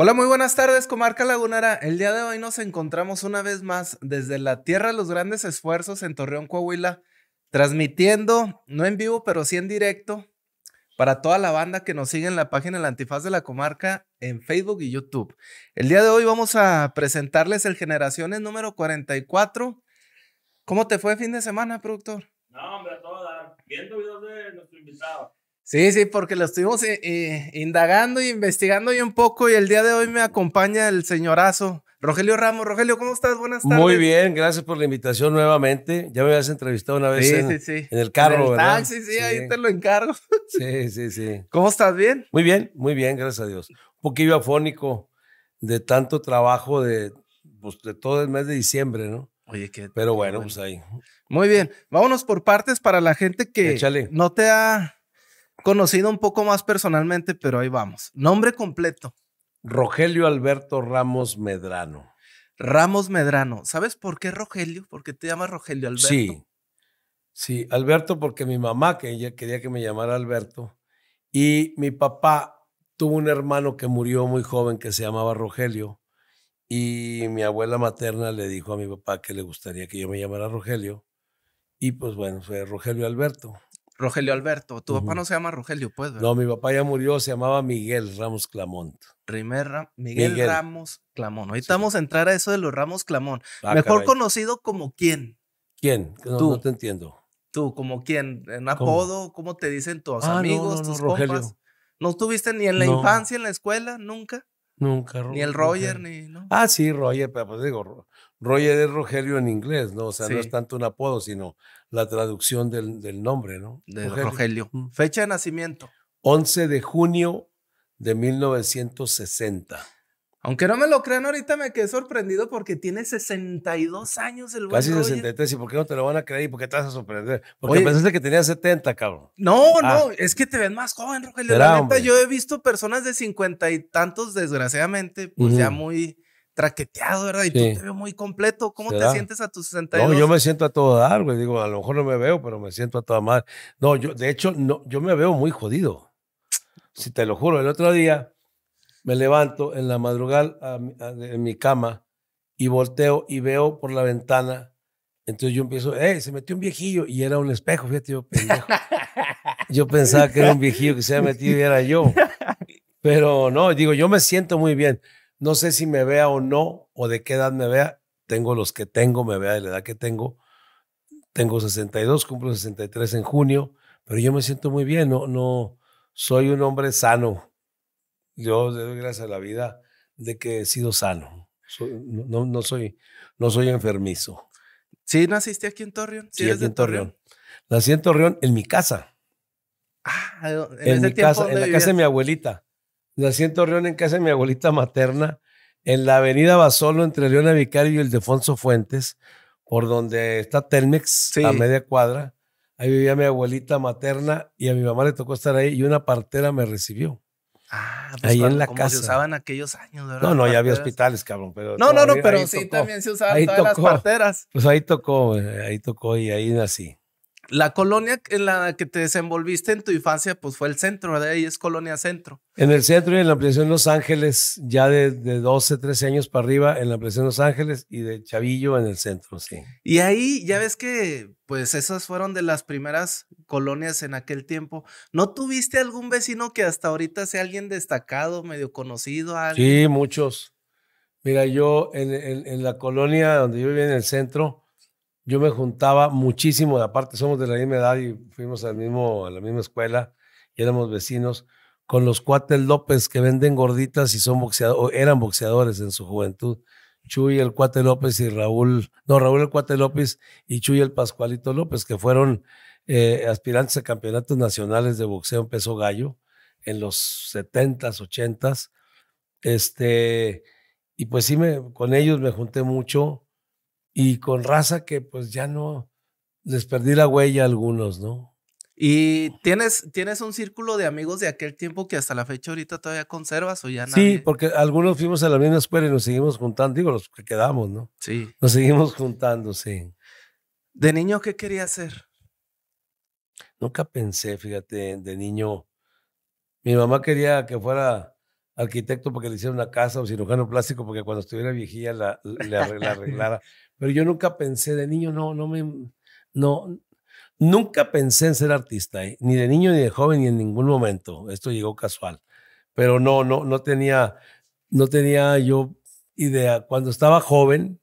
Hola, muy buenas tardes, comarca lagunera. El día de hoy nos encontramos una vez más desde la Tierra de los Grandes Esfuerzos en Torreón, Coahuila, transmitiendo, no en vivo, pero sí en directo, para toda la banda que nos sigue en la página la Antifaz de la Comarca en Facebook y YouTube. El día de hoy vamos a presentarles el Generaciones número 44. ¿Cómo te fue el fin de semana, productor? No, hombre, todo, viendo videos de nuestro invitado. Sí, sí, porque lo estuvimos eh, eh, indagando y investigando y un poco y el día de hoy me acompaña el señorazo. Rogelio Ramos, Rogelio, ¿cómo estás? Buenas tardes. Muy bien, gracias por la invitación nuevamente. Ya me habías entrevistado una vez en, el carro, ¿verdad? Taxi, sí, ahí te lo encargo. Sí, sí, sí. ¿Cómo estás? ¿Bien? Muy bien, muy bien, gracias a Dios. Un poquillo afónico de tanto trabajo de, pues, de todo el mes de diciembre, ¿no? Oye, qué. Pero bueno, pues ahí. Muy bien, vámonos por partes para la gente que no te ha conocido un poco más personalmente, pero ahí vamos. Nombre completo. Rogelio Alberto Ramos Medrano. Ramos Medrano. ¿Sabes por qué Rogelio? Porque te llamas Rogelio Alberto. Sí. Sí, Alberto, porque mi mamá, que ella quería que me llamara Alberto, y mi papá tuvo un hermano que murió muy joven que se llamaba Rogelio, y mi abuela materna le dijo a mi papá que le gustaría que yo me llamara Rogelio, y pues bueno, fue Rogelio Alberto. Rogelio Alberto. Tu papá no se llama Rogelio, pues. No, mi papá ya murió, se llamaba Miguel Ramos Clamont. Primer Miguel, Ramos Clamón, Ahorita vamos a entrar a eso de los Ramos Clamón. Ah, Mejor conocido como quién. ¿Quién? No, te entiendo. Tú, como quién, en apodo, ¿Cómo? te dicen tus ah, amigos, tus ¿No estuviste ni en la infancia, en la escuela, nunca? Nunca, Ni el Roger, ni. ¿no? Ah, sí, Roger, pero pues digo, Roger es Rogelio en inglés, ¿no? O sea, no es tanto un apodo, sino la traducción del, nombre, ¿no? De Rogelio. Fecha de nacimiento. 11 de junio de 1960. Aunque no me lo crean, ahorita me quedé sorprendido porque tiene 62 años el buen Casi 63, ¿y por qué no te lo van a creer? ¿Y por qué te vas a sorprender? Porque pensaste que tenía 70, cabrón. No, no, ah. es que te ven más joven, Rogelio. La neta, yo he visto personas de 50 y tantos, desgraciadamente, pues ya muy traqueteado, ¿verdad? Y tú te veo muy completo. ¿Cómo te sientes a tus 62? No, yo me siento a todo dar, Digo, a lo mejor no me veo, pero me siento a toda madre. No, yo, de hecho, no, yo me veo muy jodido. Si te lo juro, el otro día me levanto en la madrugada en mi cama y volteo y veo por la ventana. Entonces yo empiezo, ¡eh! Se metió un viejillo y era un espejo, fíjate, yo Yo pensaba que era un viejillo que se había metido y era yo. Pero no, digo, yo me siento muy bien. No sé si me vea o no, o de qué edad me vea. Tengo los que tengo, me vea de la edad que tengo. Tengo 62, cumplo 63 en junio, pero yo me siento muy bien, no, no soy un hombre sano. Yo le doy gracias a la vida de que he sido sano. no, no, soy, no soy enfermizo. ¿Sí naciste aquí en Torreón? Sí, aquí en Torreón. Nací en Torreón en mi casa. Ah, en, casa, en la casa de mi abuelita. Nací en Torreón, en casa de mi abuelita materna, en la avenida Basolo, entre Leona Vicario y el Defonso Fuentes, por donde está Telmex, a media cuadra. Ahí vivía mi abuelita materna y a mi mamá le tocó estar ahí y una partera me recibió. Ah, pues, ahí en la casa. usaban aquellos años, No, no, ya había hospitales, cabrón. Pero no, no, no, pero sí, también se usaban todas las parteras. Pues ahí tocó, eh, ahí tocó y ahí nací la colonia en la que te desenvolviste en tu infancia, pues fue el centro, ¿verdad? Ahí es colonia centro. En el centro y en la ampliación Los Ángeles, ya de, 12, 13 años para arriba, en la ampliación Los Ángeles y de Chavillo en el centro, sí. Y ahí ya ves que, pues esas fueron de las primeras colonias en aquel tiempo. ¿No tuviste algún vecino que hasta ahorita sea alguien destacado, medio conocido? Sí, muchos. Mira, yo en, en la colonia donde yo vivía en el centro, yo me juntaba muchísimo, aparte somos de la misma edad y fuimos al mismo, a la misma escuela y éramos vecinos, con los cuates López que venden gorditas y son boxeadores, eran boxeadores en su juventud. Chuy el cuate López y Raúl, no, Raúl el cuate López y Chuy el Pascualito López, que fueron eh, aspirantes a campeonatos nacionales de boxeo en peso gallo en los 70s, 80s. Este, y pues sí, me, con ellos me junté mucho y con raza que pues ya no les perdí la huella a algunos, ¿no? ¿Y tienes, tienes un círculo de amigos de aquel tiempo que hasta la fecha ahorita todavía conservas o ya nadie? Sí, porque algunos fuimos a la misma escuela y nos seguimos juntando, digo, los que quedamos, ¿no? Sí. Nos seguimos juntando, sí. ¿De niño qué quería hacer? Nunca pensé, fíjate, de niño. Mi mamá quería que fuera arquitecto porque le hiciera una casa o cirujano plástico porque cuando estuviera viejilla la, la, la arreglara. pero yo nunca pensé de niño, no, no me, no, nunca pensé en ser artista, ¿eh? ni de niño, ni de joven, ni en ningún momento. Esto llegó casual, pero no, no, no tenía, no tenía yo idea. Cuando estaba joven,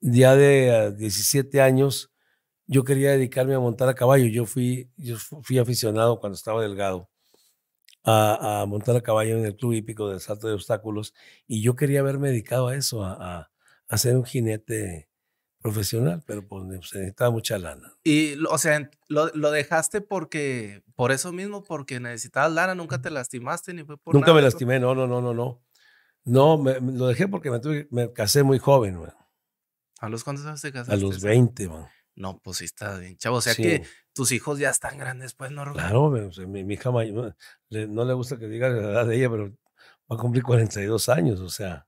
ya de 17 ah, años, yo quería dedicarme a montar a caballo. Yo fui, yo fui aficionado cuando estaba delgado. A, a, montar a caballo en el club hípico del salto de obstáculos y yo quería haberme dedicado a eso, a, Hacer un jinete profesional, pero pues, necesitaba mucha lana. Y, o sea, lo, dejaste porque, por eso mismo, porque necesitabas lana, nunca te lastimaste ni fue por Nunca me lastimé, no, no, no, no, no. No, lo dejé porque me, casé muy joven, güey. ¿A los cuántos años te casaste? A los 20, man. No, pues sí está bien, chavo. O sea que tus hijos ya están grandes, pues, ¿no, Claro, mi, hija mayor, no le gusta que diga la edad de ella, pero va a cumplir 42 años, o sea,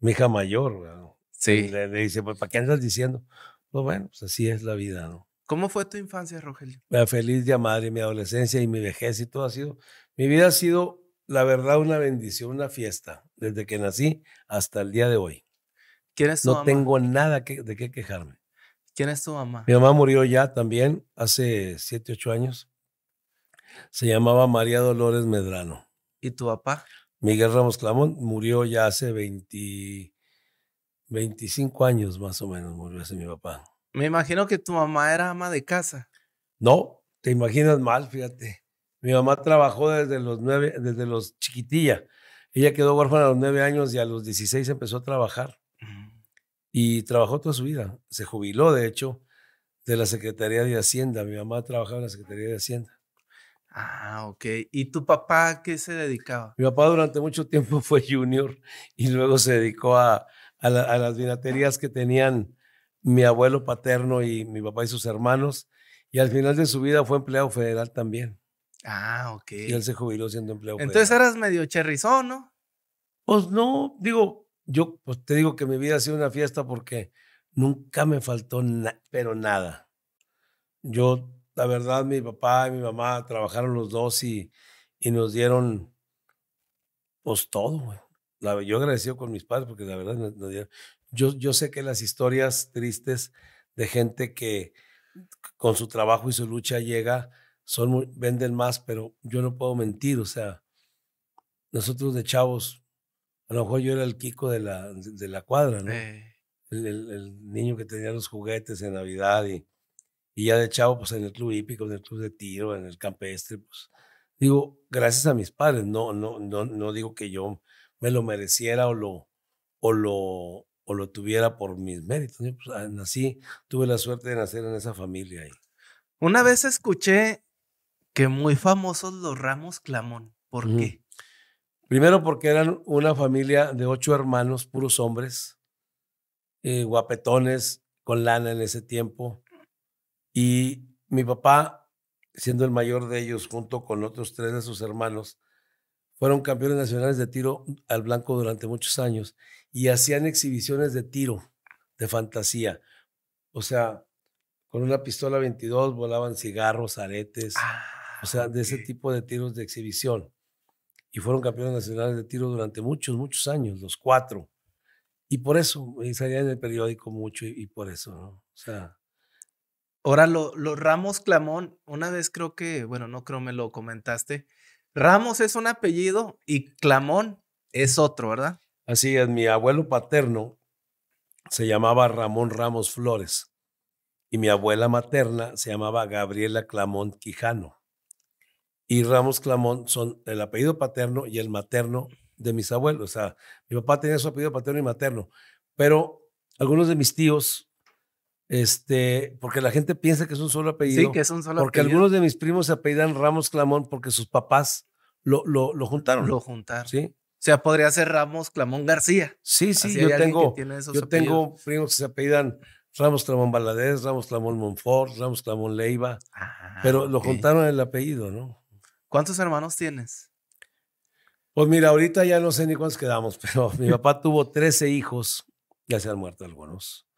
mi hija mayor, güey. Le, dice, pues, ¿para qué andas diciendo? Pues bueno, pues, así es la vida, ¿no? ¿Cómo fue tu infancia, Rogelio? La feliz ya madre, mi adolescencia y mi vejez y todo ha sido. Mi vida ha sido, la verdad, una bendición, una fiesta, desde que nací hasta el día de hoy. ¿Quién es tu No tengo nada de qué quejarme. ¿Quién es tu mamá? Mi mamá murió ya también, hace 7, 8 años. Se llamaba María Dolores Medrano. ¿Y tu papá? Miguel Ramos Clamón murió ya hace 20, 25 años más o menos murió hace mi papá. Me imagino que tu mamá era ama de casa. No, te imaginas mal, fíjate. Mi mamá trabajó desde los nueve, desde los chiquitilla. Ella quedó huérfana a los nueve años y a los 16 empezó a trabajar. Y trabajó toda su vida. Se jubiló, de hecho, de la Secretaría de Hacienda. Mi mamá trabajaba en la Secretaría de Hacienda. Ah, ok. ¿Y tu papá qué se dedicaba? Mi papá durante mucho tiempo fue junior y luego se dedicó a, a, las vinaterías que tenían mi abuelo paterno y mi papá y sus hermanos. Y al final de su vida fue empleado federal también. Ah, ok. Y él se jubiló siendo empleado Entonces eras medio cherrizón, ¿no? Pues no, digo, yo pues, te digo que mi vida ha sido una fiesta porque nunca me faltó pero nada. Yo, la verdad, mi papá y mi mamá trabajaron los dos y, y nos dieron pues todo, güey yo agradecido con mis padres porque la verdad, yo, yo sé que las historias tristes de gente que con su trabajo y su lucha llega, son venden más, pero yo no puedo mentir, o sea, nosotros de chavos, a lo mejor yo era el Kiko de la, de la cuadra, ¿no? El, niño que tenía los juguetes en Navidad y, y ya de chavo, pues en el club hípico, en el club de tiro, en el campestre, pues digo, gracias a mis padres, no, no, no, no digo que yo me lo mereciera o lo, o lo, lo tuviera por mis méritos. Pues, ah, tuve la suerte de nacer en esa familia. Ahí. Una vez escuché que muy famosos los Ramos Clamón. ¿Por qué? Primero porque eran una familia de ocho hermanos, puros hombres, eh, guapetones, con lana en ese tiempo. Y mi papá, siendo el mayor de ellos, junto con otros tres de sus hermanos, fueron campeones nacionales de tiro al blanco durante muchos años y hacían exhibiciones de tiro, de fantasía. O sea, con una pistola 22 volaban cigarros, aretes, o sea, ah, de ese tipo de tiros de exhibición. Y fueron campeones nacionales de tiro durante muchos, muchos años, los cuatro. Y por eso, y eh, salía en el periódico mucho y, por eso, ¿no? O sea. Ahora, los Ramos Clamón, una vez creo que, bueno, no creo me lo comentaste, Ramos es un apellido y Clamón es otro, ¿verdad? Así es, mi abuelo paterno se llamaba Ramón Ramos Flores y mi abuela materna se llamaba Gabriela Clamón Quijano. Y Ramos Clamón son el apellido paterno y el materno de mis abuelos. O sea, mi papá tenía su apellido paterno y materno, pero algunos de mis tíos este, porque la gente piensa que es un solo apellido. Sí, que es un solo apellido. Porque algunos de mis primos se apellidan Ramos Clamón porque sus papás lo, lo, lo juntaron. Lo juntaron. Sí. O sea, podría ser Ramos Clamón García. Sí, sí, yo, tengo, yo tengo primos que se apellidan Ramos Clamón Baladés, Ramos Clamón Monfort, Ramos Clamón Leiva, ah, pero lo juntaron el apellido, ¿no? ¿Cuántos hermanos tienes? Pues mira, ahorita ya no sé ni cuántos quedamos, pero mi papá tuvo 13 hijos, ya se han muerto algunos,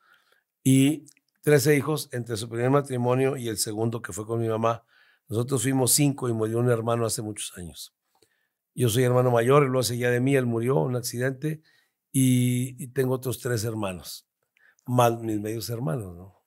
y Trece hijos entre su primer matrimonio y el segundo que fue con mi mamá. Nosotros fuimos cinco y murió un hermano hace muchos años. Yo soy hermano mayor, él lo hace ya de mí, él murió en un accidente y, tengo otros tres hermanos, más mis medios hermanos, ¿no?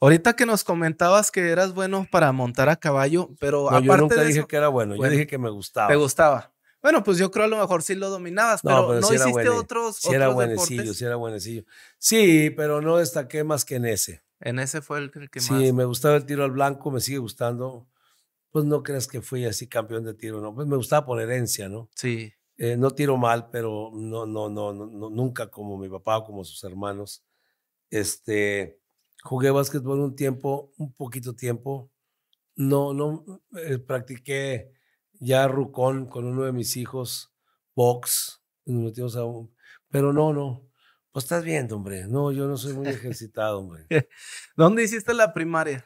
Ahorita que nos comentabas que eras bueno para montar a caballo, pero no, yo nunca dije que era bueno, yo dije que me gustaba. Te gustaba. Bueno, pues yo creo a lo mejor sí lo dominabas, pero, no hiciste otros, sí era buenecillo, Sí era buenecillo. Sí, pero no destaqué más que en ese. En ese fue el que más. Sí, me gustaba el tiro al blanco, me sigue gustando. Pues no creas que fui así campeón de tiro, no. Pues me gustaba por herencia, ¿no? Sí. Eh, no tiro mal, pero no, no, no, no, nunca como mi papá o como sus hermanos. Este, jugué básquetbol un tiempo, un poquito tiempo. No, no, eh, practiqué ya rucón con uno de mis hijos, box, nos metimos a pero no, no, pues estás viendo, hombre. No, yo no soy muy ejercitado, hombre. ¿Dónde hiciste la primaria?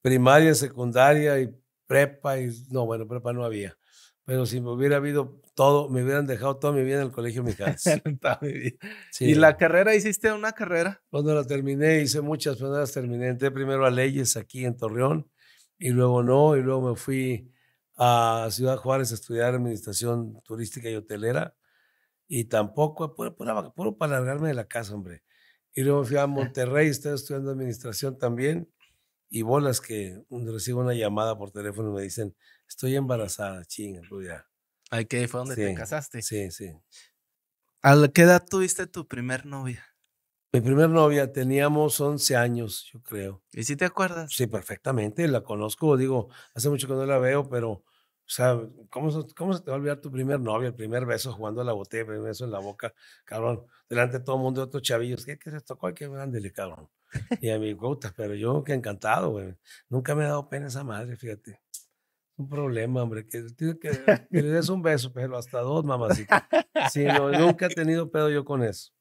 Primaria, secundaria y prepa. Y, no, bueno, prepa no había. Pero si me hubiera habido todo, me hubieran dejado toda mi vida en el colegio Mijares. casa. ¿Y la carrera? ¿Hiciste una carrera? Cuando pues, la terminé, hice muchas, pero no las terminé. Entré primero a leyes aquí en Torreón y luego no, y luego me fui a Ciudad Juárez a estudiar administración turística y hotelera y tampoco, ah, puro, puro, para largarme de la casa, hombre. Y luego fui a ah. Monterrey, estaba estudiando administración también, y bolas que recibo una llamada por teléfono y me dicen, estoy embarazada, chinga, tú pues, ya. Ay, que fue donde te casaste. Sí, sí. ¿A qué edad tuviste tu primer novia? Mi primer novia teníamos 11 años, yo creo. ¿Y si te acuerdas? Sí, perfectamente, la conozco, digo, hace mucho que no la veo, pero o sea, ¿cómo, ¿cómo se te va a olvidar tu primer novio, el primer beso jugando a la botella, el primer beso en la boca, cabrón? Delante de todo el mundo, de otros chavillos. ¿Qué, qué se tocó? Qué grande, cabrón. Y a mí, puta, pero yo que encantado, güey. Nunca me ha dado pena esa madre, fíjate. Un problema, hombre, que, que, le des un beso, pero hasta dos, mamacita. Sí, nunca he tenido pedo yo con eso.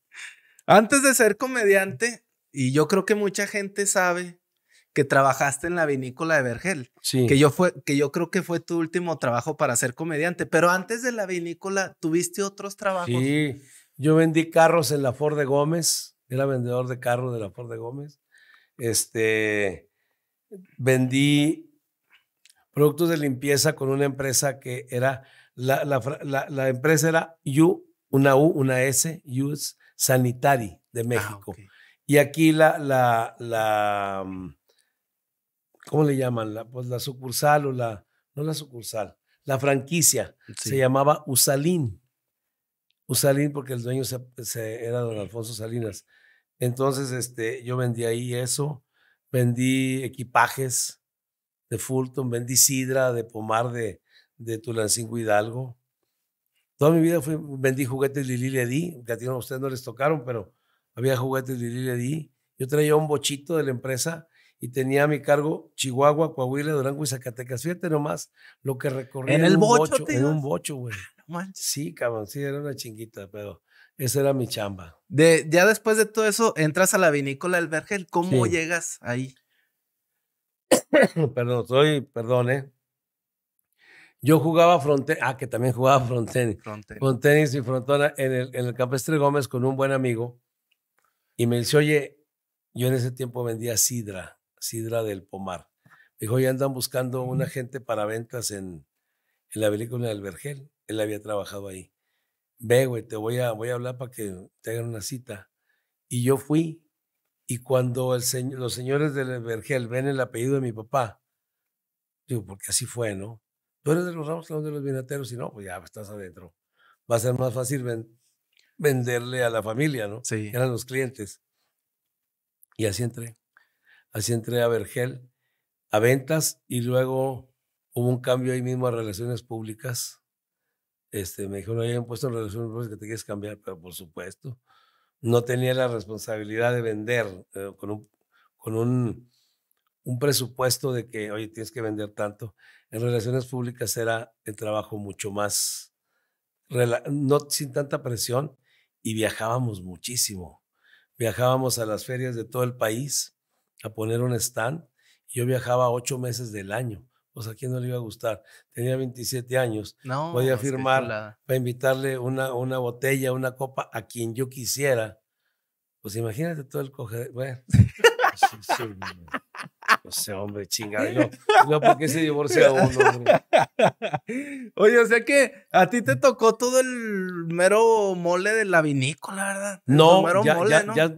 Antes de ser comediante, y yo creo que mucha gente sabe, que trabajaste en la vinícola de Vergel. Sí. Que yo, fue, que yo creo que fue tu último trabajo para ser comediante. Pero antes de la vinícola, ¿tuviste otros trabajos? Sí, yo vendí carros en la Ford de Gómez. Era vendedor de carros de la Ford de Gómez. Este, vendí productos de limpieza con una empresa que era, la, empresa era U, una U, una S, US Sanitari de ah, México. Y aquí la, la mm, ¿cómo le llaman? pues la sucursal o la, no la sucursal, la franquicia. Se llamaba Usalín. Usalín porque el dueño era don Alfonso Salinas. Entonces, este, yo vendí ahí eso, vendí equipajes de Fulton, vendí sidra de Pomar de, de Tulancingo Hidalgo. Toda mi vida fui, vendí juguetes Lili di que a, ustedes no les tocaron, pero había juguetes Lili di Yo traía un bochito de la empresa y tenía a mi cargo Chihuahua, Coahuila, Durango y Zacatecas. Fíjate nomás lo que recorría, En, el bocho, un bocho, güey. Ah, sí, cabrón, sí, era una chinguita, pero esa era mi chamba. ya después de todo eso, entras a la vinícola del Vergel. ¿Cómo llegas ahí? perdón, soy, perdón, ¿eh? Yo jugaba frontenis, ah, que también jugaba frontenis. Frontenis, frontenis y frontona en el, en el Campestre Gómez con un buen amigo. Y me dice, oye, yo en ese tiempo vendía sidra Sidra del Pomar. Me dijo, ya andan buscando un agente para ventas en, la película del Vergel. Él había trabajado ahí. Ve, güey, te voy a, voy a hablar para que te hagan una cita. Y yo fui. Y cuando el los señores del Vergel ven el apellido de mi papá, digo, porque así fue, ¿no? Tú eres de los ramos, de los vinateros. Y no, pues ya estás adentro. Va a ser más fácil venderle a la familia, ¿no? Sí. Eran los clientes. Y así entré. Así entré a Vergel, a ventas, y luego hubo un cambio ahí mismo a relaciones públicas. Este, me dijeron, oye, han puesto en relaciones públicas que te quieres cambiar, pero por supuesto. No tenía la responsabilidad de vender eh, con, un, con un, un presupuesto de que, oye, tienes que vender tanto. En relaciones públicas era el trabajo mucho más, no sin tanta presión, y viajábamos muchísimo. Viajábamos a las ferias de todo el país a poner un stand. Yo viajaba ocho meses del año. Pues a quién no le iba a gustar. Tenía 27 años. No, podía firmar para invitarle una, una botella, una copa a quien yo quisiera. Pues imagínate todo el coger. Bueno. no sé, hombre, chingada. No, ¿por qué se divorcia uno? Oye, o sea que a ti te tocó todo el mero mole de la vinícola, ¿verdad? No, ya,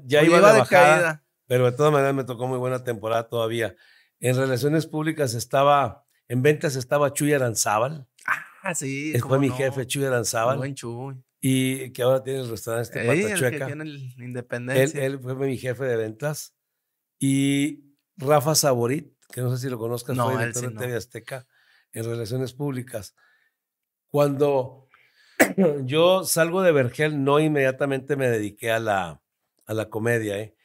ya, pues iba, de caída pero de todas maneras me tocó muy buena temporada todavía. En Relaciones Públicas estaba, en ventas estaba Chuy Aranzábal. Ah, sí. Él fue mi jefe, Chuy Aranzábal. Buen Chuy. Y que ahora tiene el restaurante este Que tiene Independencia. Él, fue mi jefe de ventas. Y Rafa Saborit, que no sé si lo conozcas, no, fue director de TV Azteca en Relaciones Públicas. Cuando yo salgo de Vergel, no inmediatamente me dediqué a la, a la comedia, ¿eh?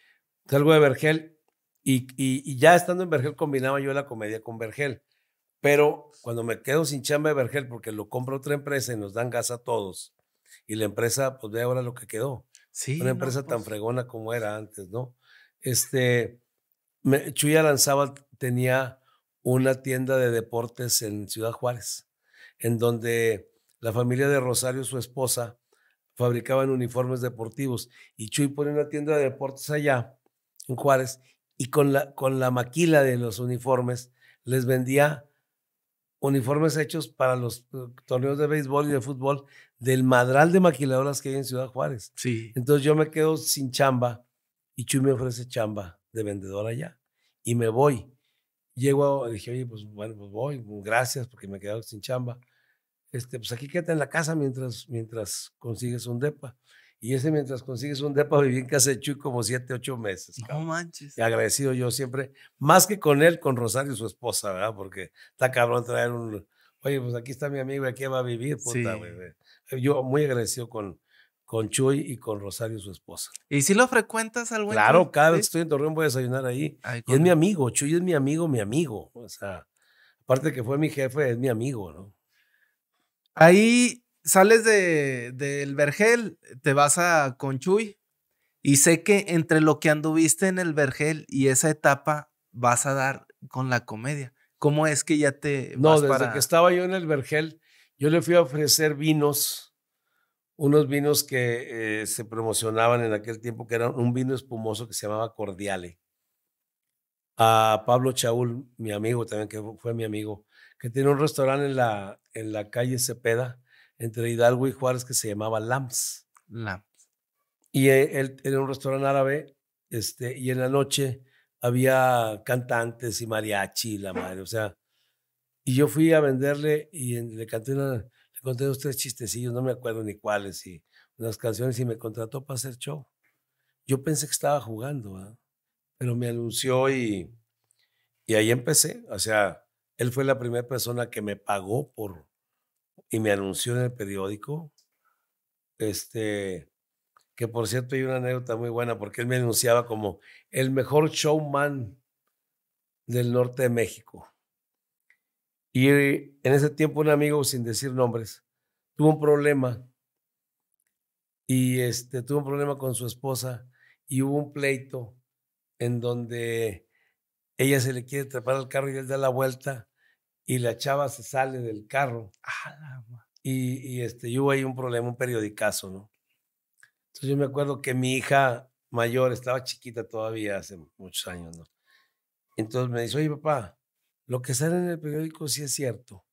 Salgo de Vergel y, y, ya estando en Vergel combinaba yo la comedia con Vergel. Pero cuando me quedo sin chamba de Vergel porque lo compra otra empresa y nos dan gas a todos, y la empresa, pues ve ahora lo que quedó. Sí, Una empresa tan pues. fregona como era antes, ¿no? Este, me, Chuya Lanzaba tenía una tienda de deportes en Ciudad Juárez, en donde la familia de Rosario, su esposa, fabricaban uniformes deportivos y Chuy pone una tienda de deportes allá en Juárez, y con la, con la maquila de los uniformes les vendía uniformes hechos para los eh, torneos de béisbol y de fútbol del madral de maquiladoras que hay en Ciudad Juárez. Sí. Entonces yo me quedo sin chamba y Chuy me ofrece chamba de vendedor allá y me voy. Llego, dije, oye, pues bueno, pues voy, gracias porque me he quedado sin chamba. Este, pues aquí quédate en la casa mientras, mientras consigues un DEPA. Y ese mientras consigues un para vivir en casa de Chuy como siete, ocho meses. No manches. Y agradecido yo siempre, más que con él, con Rosario, y su esposa, ¿verdad? Porque está cabrón traer un, oye, pues aquí está mi amigo, aquí va a vivir, puta, Yo muy agradecido con, con Chuy y con Rosario, su esposa. ¿Y si lo frecuentas al Claro, cada vez que estoy en Torreón voy a desayunar ahí. y es mi amigo, Chuy es mi amigo, mi amigo. O sea, aparte de que fue mi jefe, es mi amigo, ¿no? Ahí sales de, del Vergel, te vas a Conchuy y sé que entre lo que anduviste en el Vergel y esa etapa vas a dar con la comedia. ¿Cómo es que ya te... No, desde que estaba yo en el Vergel, yo le fui a ofrecer vinos, unos vinos que eh, se promocionaban en aquel tiempo, que eran un vino espumoso que se llamaba Cordiale. A Pablo Chaul, mi amigo también, que fue mi amigo, que tiene un restaurante en la, en la calle Cepeda, entre Hidalgo y Juárez que se llamaba Lams. Lams. Y eh, él, era un restaurante árabe este, y en la noche había cantantes y mariachi la madre, o sea. Y yo fui a venderle y le canté le conté unos tres chistecillos, no me acuerdo ni cuáles, y unas canciones y me contrató para hacer show. Yo pensé que estaba jugando, ¿ah? pero me anunció y, y ahí empecé. O sea, él fue la primera persona que me pagó por, y me anunció en el periódico, este, que por cierto hay una anécdota muy buena porque él me anunciaba como el mejor showman del norte de México. Y eh, en ese tiempo un amigo, sin decir nombres, tuvo un problema y este, tuvo un problema con su esposa y hubo un pleito en donde ella se le quiere trepar al carro y él da la vuelta y la chava se sale del carro. Y, este, yo hubo ahí un problema, un periodicazo, ¿no? Entonces yo me acuerdo que mi hija mayor estaba chiquita todavía hace muchos años, ¿no? Entonces me dice, oye papá, lo que sale en el periódico sí es cierto.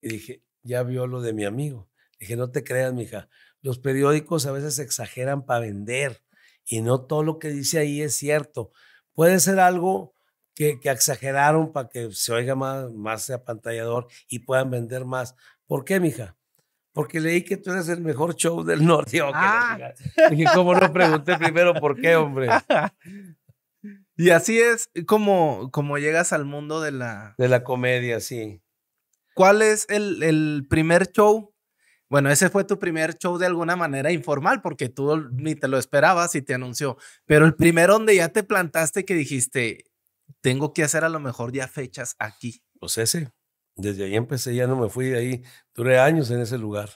Y dije, ya vio lo de mi amigo. Dije, no te creas, mija. Los periódicos a veces exageran para vender y no todo lo que dice ahí es cierto. Puede ser algo que, exageraron para que se oiga más, más apantallador y puedan vender más. ¿Por qué, mija? Porque leí que tú eres el mejor show del norte. Oh, ah. Dije, ¿cómo no pregunté primero por qué, hombre? Y así es como, como llegas al mundo de la... De la comedia, sí. ¿Cuál es el, el, primer show? Bueno, ese fue tu primer show de alguna manera informal, porque tú ni te lo esperabas y te anunció. Pero el primero donde ya te plantaste que dijiste, tengo que hacer a lo mejor ya fechas aquí. Pues ese, desde ahí empecé, ya no me fui de ahí, duré años en ese lugar.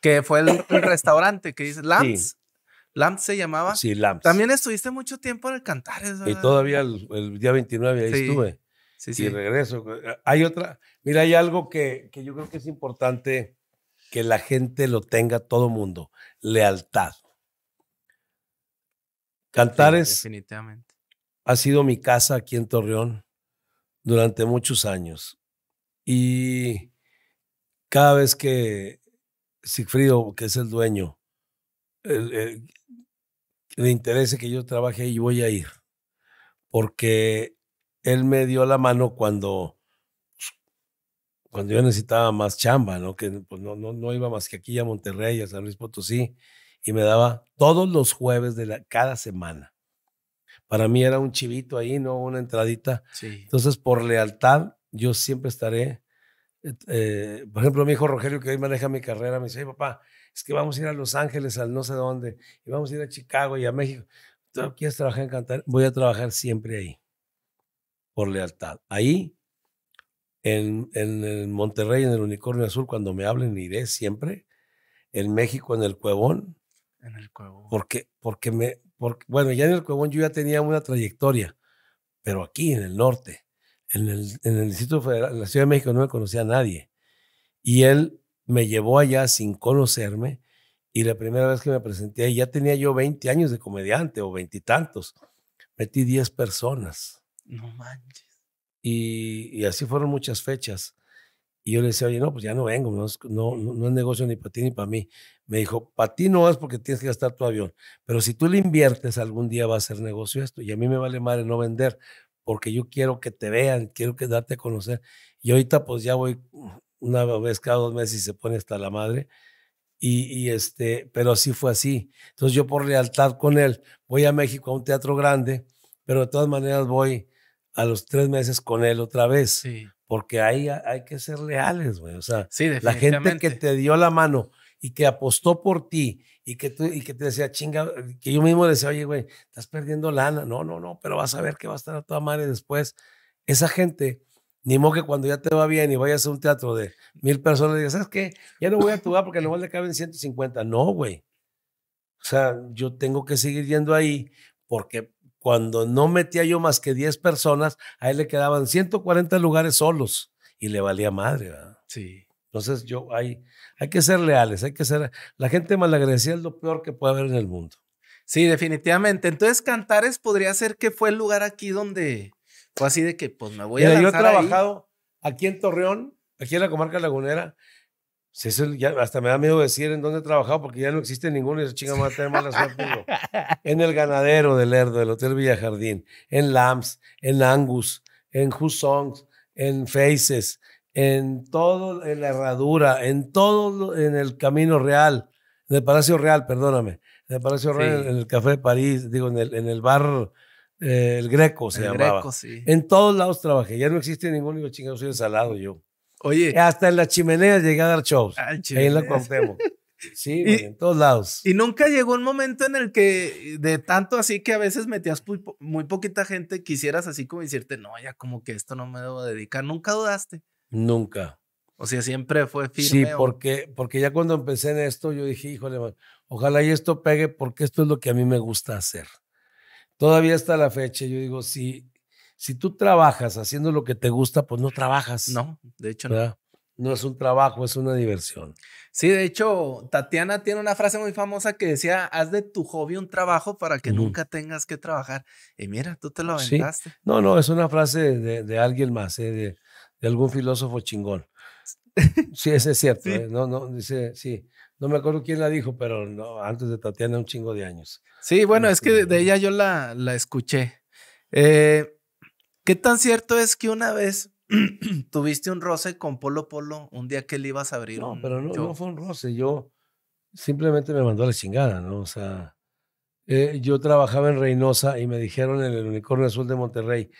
Que fue el, restaurante que dice Lamps. Lamps se llamaba. Sí, Lamps. También estuviste mucho tiempo en el Cantares. ¿verdad? Y todavía el, día 29 ahí estuve. Sí, sí. Y regreso. Hay otra, mira, hay algo que, yo creo que es importante que la gente lo tenga todo mundo, lealtad. Cantares, definitivamente ha sido mi casa aquí en Torreón durante muchos años. Y cada vez que Sigfrido, que es el dueño, le interese que yo trabaje y voy a ir, porque él me dio la mano cuando, cuando yo necesitaba más chamba, ¿no? que pues, no, iba más que aquí a Monterrey, a San Luis Potosí, y me daba todos los jueves de cada semana para mí era un chivito ahí, ¿no? Una entradita. Entonces, por lealtad, yo siempre estaré. Eh, eh, por ejemplo, mi hijo Rogelio, que hoy maneja mi carrera, me dice, papá, es que vamos a ir a Los Ángeles, al no sé dónde, y vamos a ir a Chicago y a México. ¿Tú quieres trabajar en cantar? Voy a trabajar siempre ahí, por lealtad. Ahí, en, Monterrey, en el Unicornio Azul, cuando me hablen, iré siempre. En México, en el Cuevón. En el Cuevón. Porque, porque me, bueno, ya en el Cuevón yo ya tenía una trayectoria, pero aquí en el norte, en el, en el Distrito Federal, en la Ciudad de México, no me conocía a nadie. Y él me llevó allá sin conocerme. Y la primera vez que me presenté, ya tenía yo 20 años de comediante o veintitantos. Metí 10 personas. No manches. y, así fueron muchas fechas. Y yo le decía, oye, no, pues ya no vengo, no es, no, no es negocio ni para ti ni para mí. Me dijo, para ti no vas porque tienes que gastar tu avión, pero si tú le inviertes, algún día va a ser negocio esto. Y a mí me vale madre no vender, porque yo quiero que te vean, quiero que darte a conocer. Y ahorita pues ya voy una vez cada dos meses y se pone hasta la madre. Y, este, pero así fue así. Entonces yo por lealtad con él voy a México a un teatro grande, pero de todas maneras voy a los tres meses con él otra vez. Sí porque ahí hay que ser leales, güey. O sea, la gente que te dio la mano y que apostó por ti y que, tú, y que te decía, chinga, que yo mismo decía, oye, güey, estás perdiendo lana. No, no, no, pero vas a ver que va a estar a toda madre después. Esa gente, ni modo que cuando ya te va bien y vayas a un teatro de mil personas, digas, ¿sabes qué? Ya no voy a actuar porque nomás le caben 150. No, güey. O sea, yo tengo que seguir yendo ahí porque cuando no metía yo más que 10 personas, a él le quedaban 140 lugares solos y le valía madre. ¿verdad? Sí. Entonces yo, hay, hay que ser leales, hay que ser... La gente malagradecida es lo peor que puede haber en el mundo. Sí, definitivamente. Entonces Cantares podría ser que fue el lugar aquí donde fue así de que pues me voy a... Lanzar yo he trabajado aquí en Torreón, aquí en la comarca lagunera, hasta me da miedo decir en dónde he trabajado porque ya no existe ninguno y esa chinga En el ganadero del Lerdo, del Hotel Villajardín, en Lams, en Angus, en Songs, en Faces, en todo, en la herradura, en todo, en el Camino Real, en el Palacio Real, perdóname, en el Palacio Real, en el Café de París, digo, en el, en el bar eh, El Greco se el Greco, sí. En todos lados trabajé, ya no existe ninguno y chingado soy ensalado salado yo. Oye. Hasta en la chimenea llegué a dar shows. Ah, ahí la Sí, en todos lados. Y nunca llegó un momento en el que de tanto así que a veces metías muy, poquita gente, quisieras así como decirte, no, ya como que esto no me debo dedicar. ¿Nunca dudaste? Nunca. O sea, siempre fue firme. Sí, porque, porque ya cuando empecé en esto, yo dije, híjole, ojalá y esto pegue porque esto es lo que a mí me gusta hacer. Todavía está la fecha, yo digo, sí si tú trabajas haciendo lo que te gusta, pues no trabajas. No, de hecho no. No es un trabajo, es una diversión. Sí, de hecho, Tatiana tiene una frase muy famosa que decía, haz de tu hobby un trabajo para que nunca tengas que trabajar. Y mira, tú te lo aventaste. No, no, es una frase de, alguien más, eh, de, algún filósofo chingón. Sí, ese es cierto. Eh, no, no, dice, sí. No me acuerdo quién la dijo, pero no, antes de Tatiana un chingo de años. Sí, bueno, es que de este, ella yo la, la escuché. Eh, ¿Qué tan cierto es que una vez tuviste un roce con Polo Polo un día que le ibas a abrir? No, un, pero no, yo... no, fue un roce, yo simplemente me mandó a la chingada, ¿no? O sea, eh, yo trabajaba en Reynosa y me dijeron en el Unicornio Azul de Monterrey,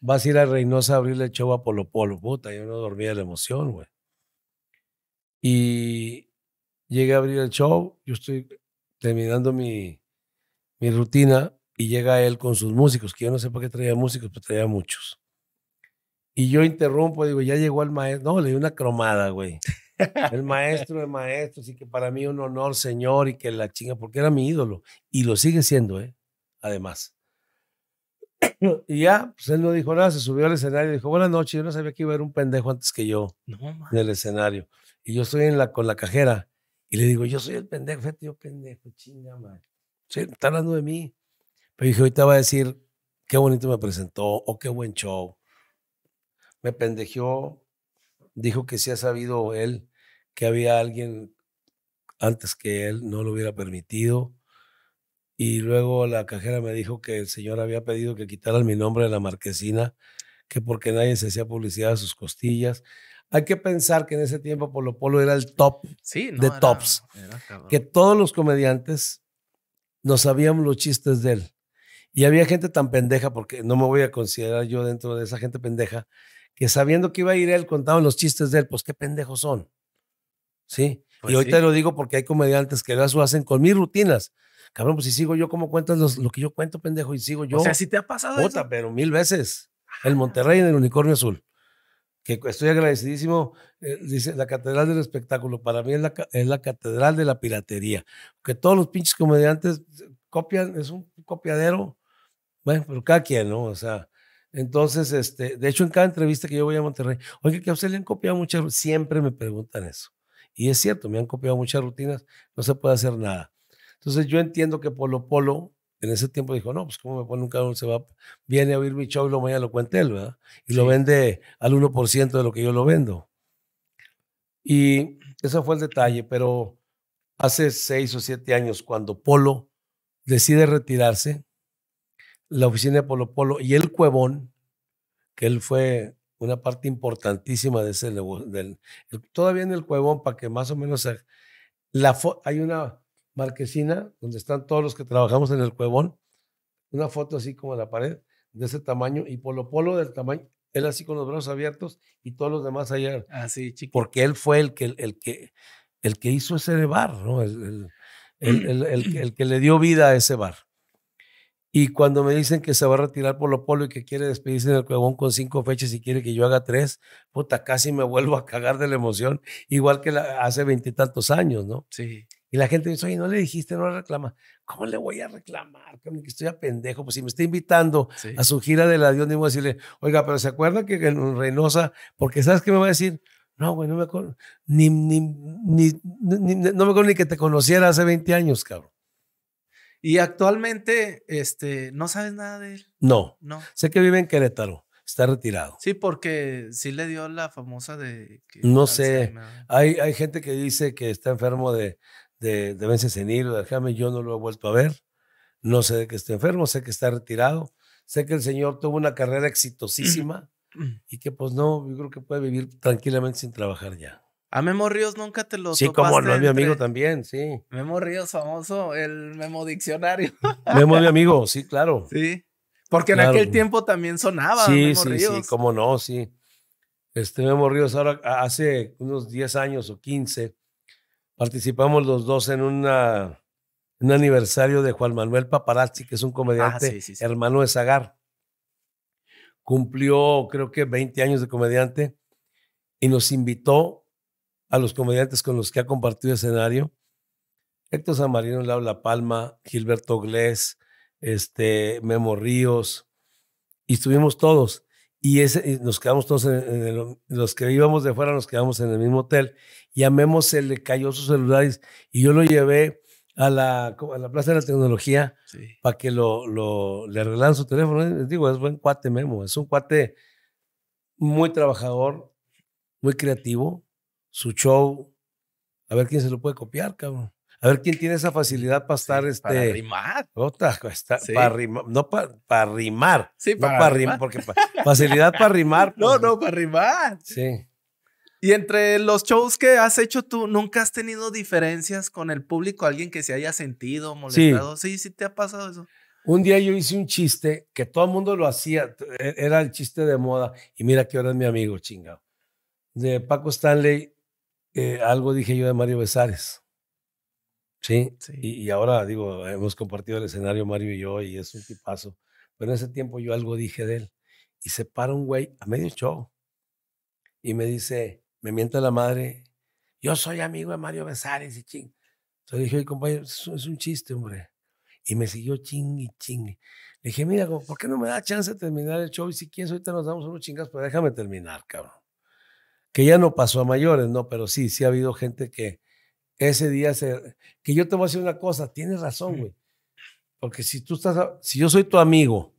vas a ir a Reynosa a abrirle show a Polo Polo, puta, yo no dormía de la emoción, güey. Y llegué a abrir el show, yo estoy terminando mi, mi rutina y llega él con sus músicos, que yo no sé por qué traía músicos, pero traía muchos. Y yo interrumpo, digo, ya llegó el maestro. No, le di una cromada, güey. El maestro de maestros, y que para mí un honor, señor, y que la chinga, porque era mi ídolo. Y lo sigue siendo, ¿eh? Además. Y ya, pues él no dijo nada, se subió al escenario y dijo, buenas noches, yo no sabía que iba a ver un pendejo antes que yo en el escenario. Y yo estoy en la, con la cajera y le digo, yo soy el pendejo, fíjate, yo pendejo, chinga, madre. está hablando de mí. Pero dije, ahorita va a decir, qué bonito me presentó o qué buen show. Me pendejó, dijo que si ha sabido él que había alguien antes que él, no lo hubiera permitido. Y luego la cajera me dijo que el señor había pedido que quitaran mi nombre de la marquesina, que porque nadie se hacía publicidad a sus costillas. Hay que pensar que en ese tiempo Polo Polo era el top sí, de tops. que todos los comediantes nos sabíamos los chistes de él. Y había gente tan pendeja, porque no me voy a considerar yo dentro de esa gente pendeja, que sabiendo que iba a ir él, contaban los chistes de él, pues qué pendejos son. ¿Sí? y pues ahorita te lo digo porque hay comediantes que lo hacen con mis rutinas. Cabrón, pues si sigo yo, ¿cómo cuentas lo que yo cuento, pendejo? Y sigo yo. O sea, si te ha pasado pero mil veces. Ah, el Monterrey en el Unicornio Azul. Que estoy agradecidísimo. Eh, dice, la Catedral del Espectáculo. Para mí es la, es la Catedral de la Piratería. Que todos los pinches comediantes eh, copian, es un copiadero bueno, pero pues, cada quien, ¿no? O sea, entonces, este, de hecho, en cada entrevista que yo voy a Monterrey, oye, que a usted le han copiado muchas, siempre me preguntan eso. Y es cierto, me han copiado muchas rutinas, no se puede hacer nada. Entonces, yo entiendo que Polo Polo en ese tiempo dijo, no, pues cómo me pone un cabrón, se va, viene a oír mi show y lo mañana lo cuente él, ¿verdad? Y lo vende al 1% de lo que yo lo vendo. Y ese fue el detalle, pero hace seis o siete años, cuando Polo decide retirarse, la oficina de Polo Polo y el Cuevón, que él fue una parte importantísima de ese todavía en el Cuevón, para que más o menos la hay una marquesina donde están todos los que trabajamos en el Cuevón, una foto así como en la pared, de ese tamaño, y Polo Polo del tamaño, él así con los brazos abiertos y todos los demás allá. Así, ah, Porque él fue el que, el que, el que hizo ese bar, ¿no? el, que le dio vida a ese bar. Y cuando me dicen que se va a retirar por lo Polo y que quiere despedirse en el Cuevón con cinco fechas y quiere que yo haga tres, puta, casi me vuelvo a cagar de la emoción, igual que la, hace veintitantos años, ¿no? Sí. Y la gente dice, oye, no le dijiste, no la reclama. ¿Cómo le voy a reclamar? Que estoy a pendejo. Pues si me está invitando a su gira de la Dios, ni voy a decirle, oiga, pero ¿se acuerda que en Reynosa? Porque ¿sabes qué me va a decir? No, güey, no me acuerdo. Ni, ni, ni, no me acuerdo ni que te conociera hace 20 años, cabrón. Y actualmente, este, ¿no sabes nada de él? No. No. Sé que vive en Querétaro. Está retirado. Sí, porque sí le dio la famosa de... Que no sé. Hay, hay gente que dice que está enfermo de, de de o de Yo no lo he vuelto a ver. No sé de que esté enfermo. Sé que está retirado. Sé que el señor tuvo una carrera exitosísima y que pues no, yo creo que puede vivir tranquilamente sin trabajar ya. A Memo Ríos nunca te lo Sí, como no es mi amigo también, sí. Memo Ríos famoso, el Memo Diccionario. Memo mi amigo, sí, claro. Sí. Porque en aquel tiempo también sonaba sí, sí, Sí, sí, cómo no, sí. Este Memo Ríos ahora hace unos 10 años o 15 participamos los dos en una un aniversario de Juan Manuel Paparazzi, que es un comediante ah, hermano de Zagar. Cumplió, creo que 20 años de comediante y nos invitó a los comediantes con los que ha compartido escenario. Héctor Marino Laura Palma, Gilberto Glés, este, Memo Ríos, y estuvimos todos. Y, ese, nos quedamos todos, en, los que íbamos de fuera nos quedamos en el mismo hotel. Y Memo se le cayó su celular y, yo lo llevé a la, a la Plaza de la Tecnología para que lo, lo, le arreglaran su teléfono. Eh, digo, es buen cuate Memo, es un cuate muy trabajador, muy creativo, su show, a ver quién se lo puede copiar, cabrón. A ver quién tiene esa facilidad para estar este. Para rimar. rimar. No para, rimar. Sí, para, rimar. porque facilidad para rimar. no, no, para rimar. Sí. Y entre los shows que has hecho tú, ¿nunca has tenido diferencias con el público? ¿Alguien que se haya sentido molestado? sí, sí te ha pasado eso. Un día yo hice un chiste que todo el mundo lo hacía, e-, era el chiste de moda. Y mira que ahora es mi amigo, chingado. De Paco Stanley, eh, algo dije yo de Mario Besares. Sí, Y, ahora digo, hemos compartido el escenario Mario y yo y es un tipazo. Pero en ese tiempo yo algo dije de él. Y se para un güey a medio show y me dice, me miente la madre, yo soy amigo de Mario Besares y ching. Entonces dije, oye compañero, es, un chiste, hombre. Y me siguió ching y ching. Le dije, mira, ¿por qué no me da chance de terminar el show? Y si quieres, ahorita nos damos unos chingas, pero déjame terminar, cabrón que ya no pasó a mayores, ¿no? Pero sí, sí ha habido gente que ese día se... Que yo te voy a decir una cosa, tienes razón, güey. Porque si tú estás, si yo soy tu amigo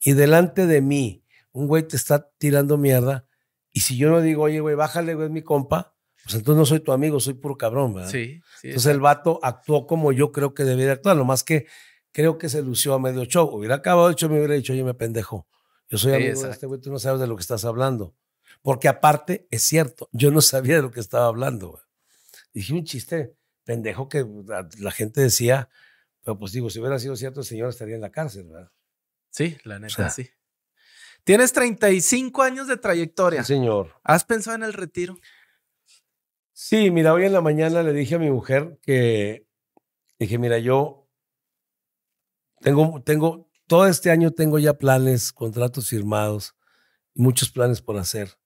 y delante de mí un güey te está tirando mierda y si yo no digo, oye, güey, bájale, güey, es mi compa, pues entonces no soy tu amigo, soy puro cabrón, ¿verdad? Sí. entonces el vato actuó como yo creo que debería actuar, lo más que creo que se lució a medio show. Hubiera acabado el show, me hubiera dicho, oye, me pendejo. Yo soy amigo de este güey, tú no sabes de lo que estás hablando. Porque aparte, es cierto, yo no sabía de lo que estaba hablando. Dije un chiste pendejo que pues, la gente decía, pero pues digo, si hubiera sido cierto, el señor estaría en la cárcel, ¿verdad? Sí, la neta, sí. Tienes 35 años de trayectoria. señor. ¿Has pensado en el retiro? Sí, mira, hoy en la mañana le dije a mi mujer que dije, mira, yo tengo, tengo, todo este año tengo ya planes, contratos firmados, muchos planes por hacer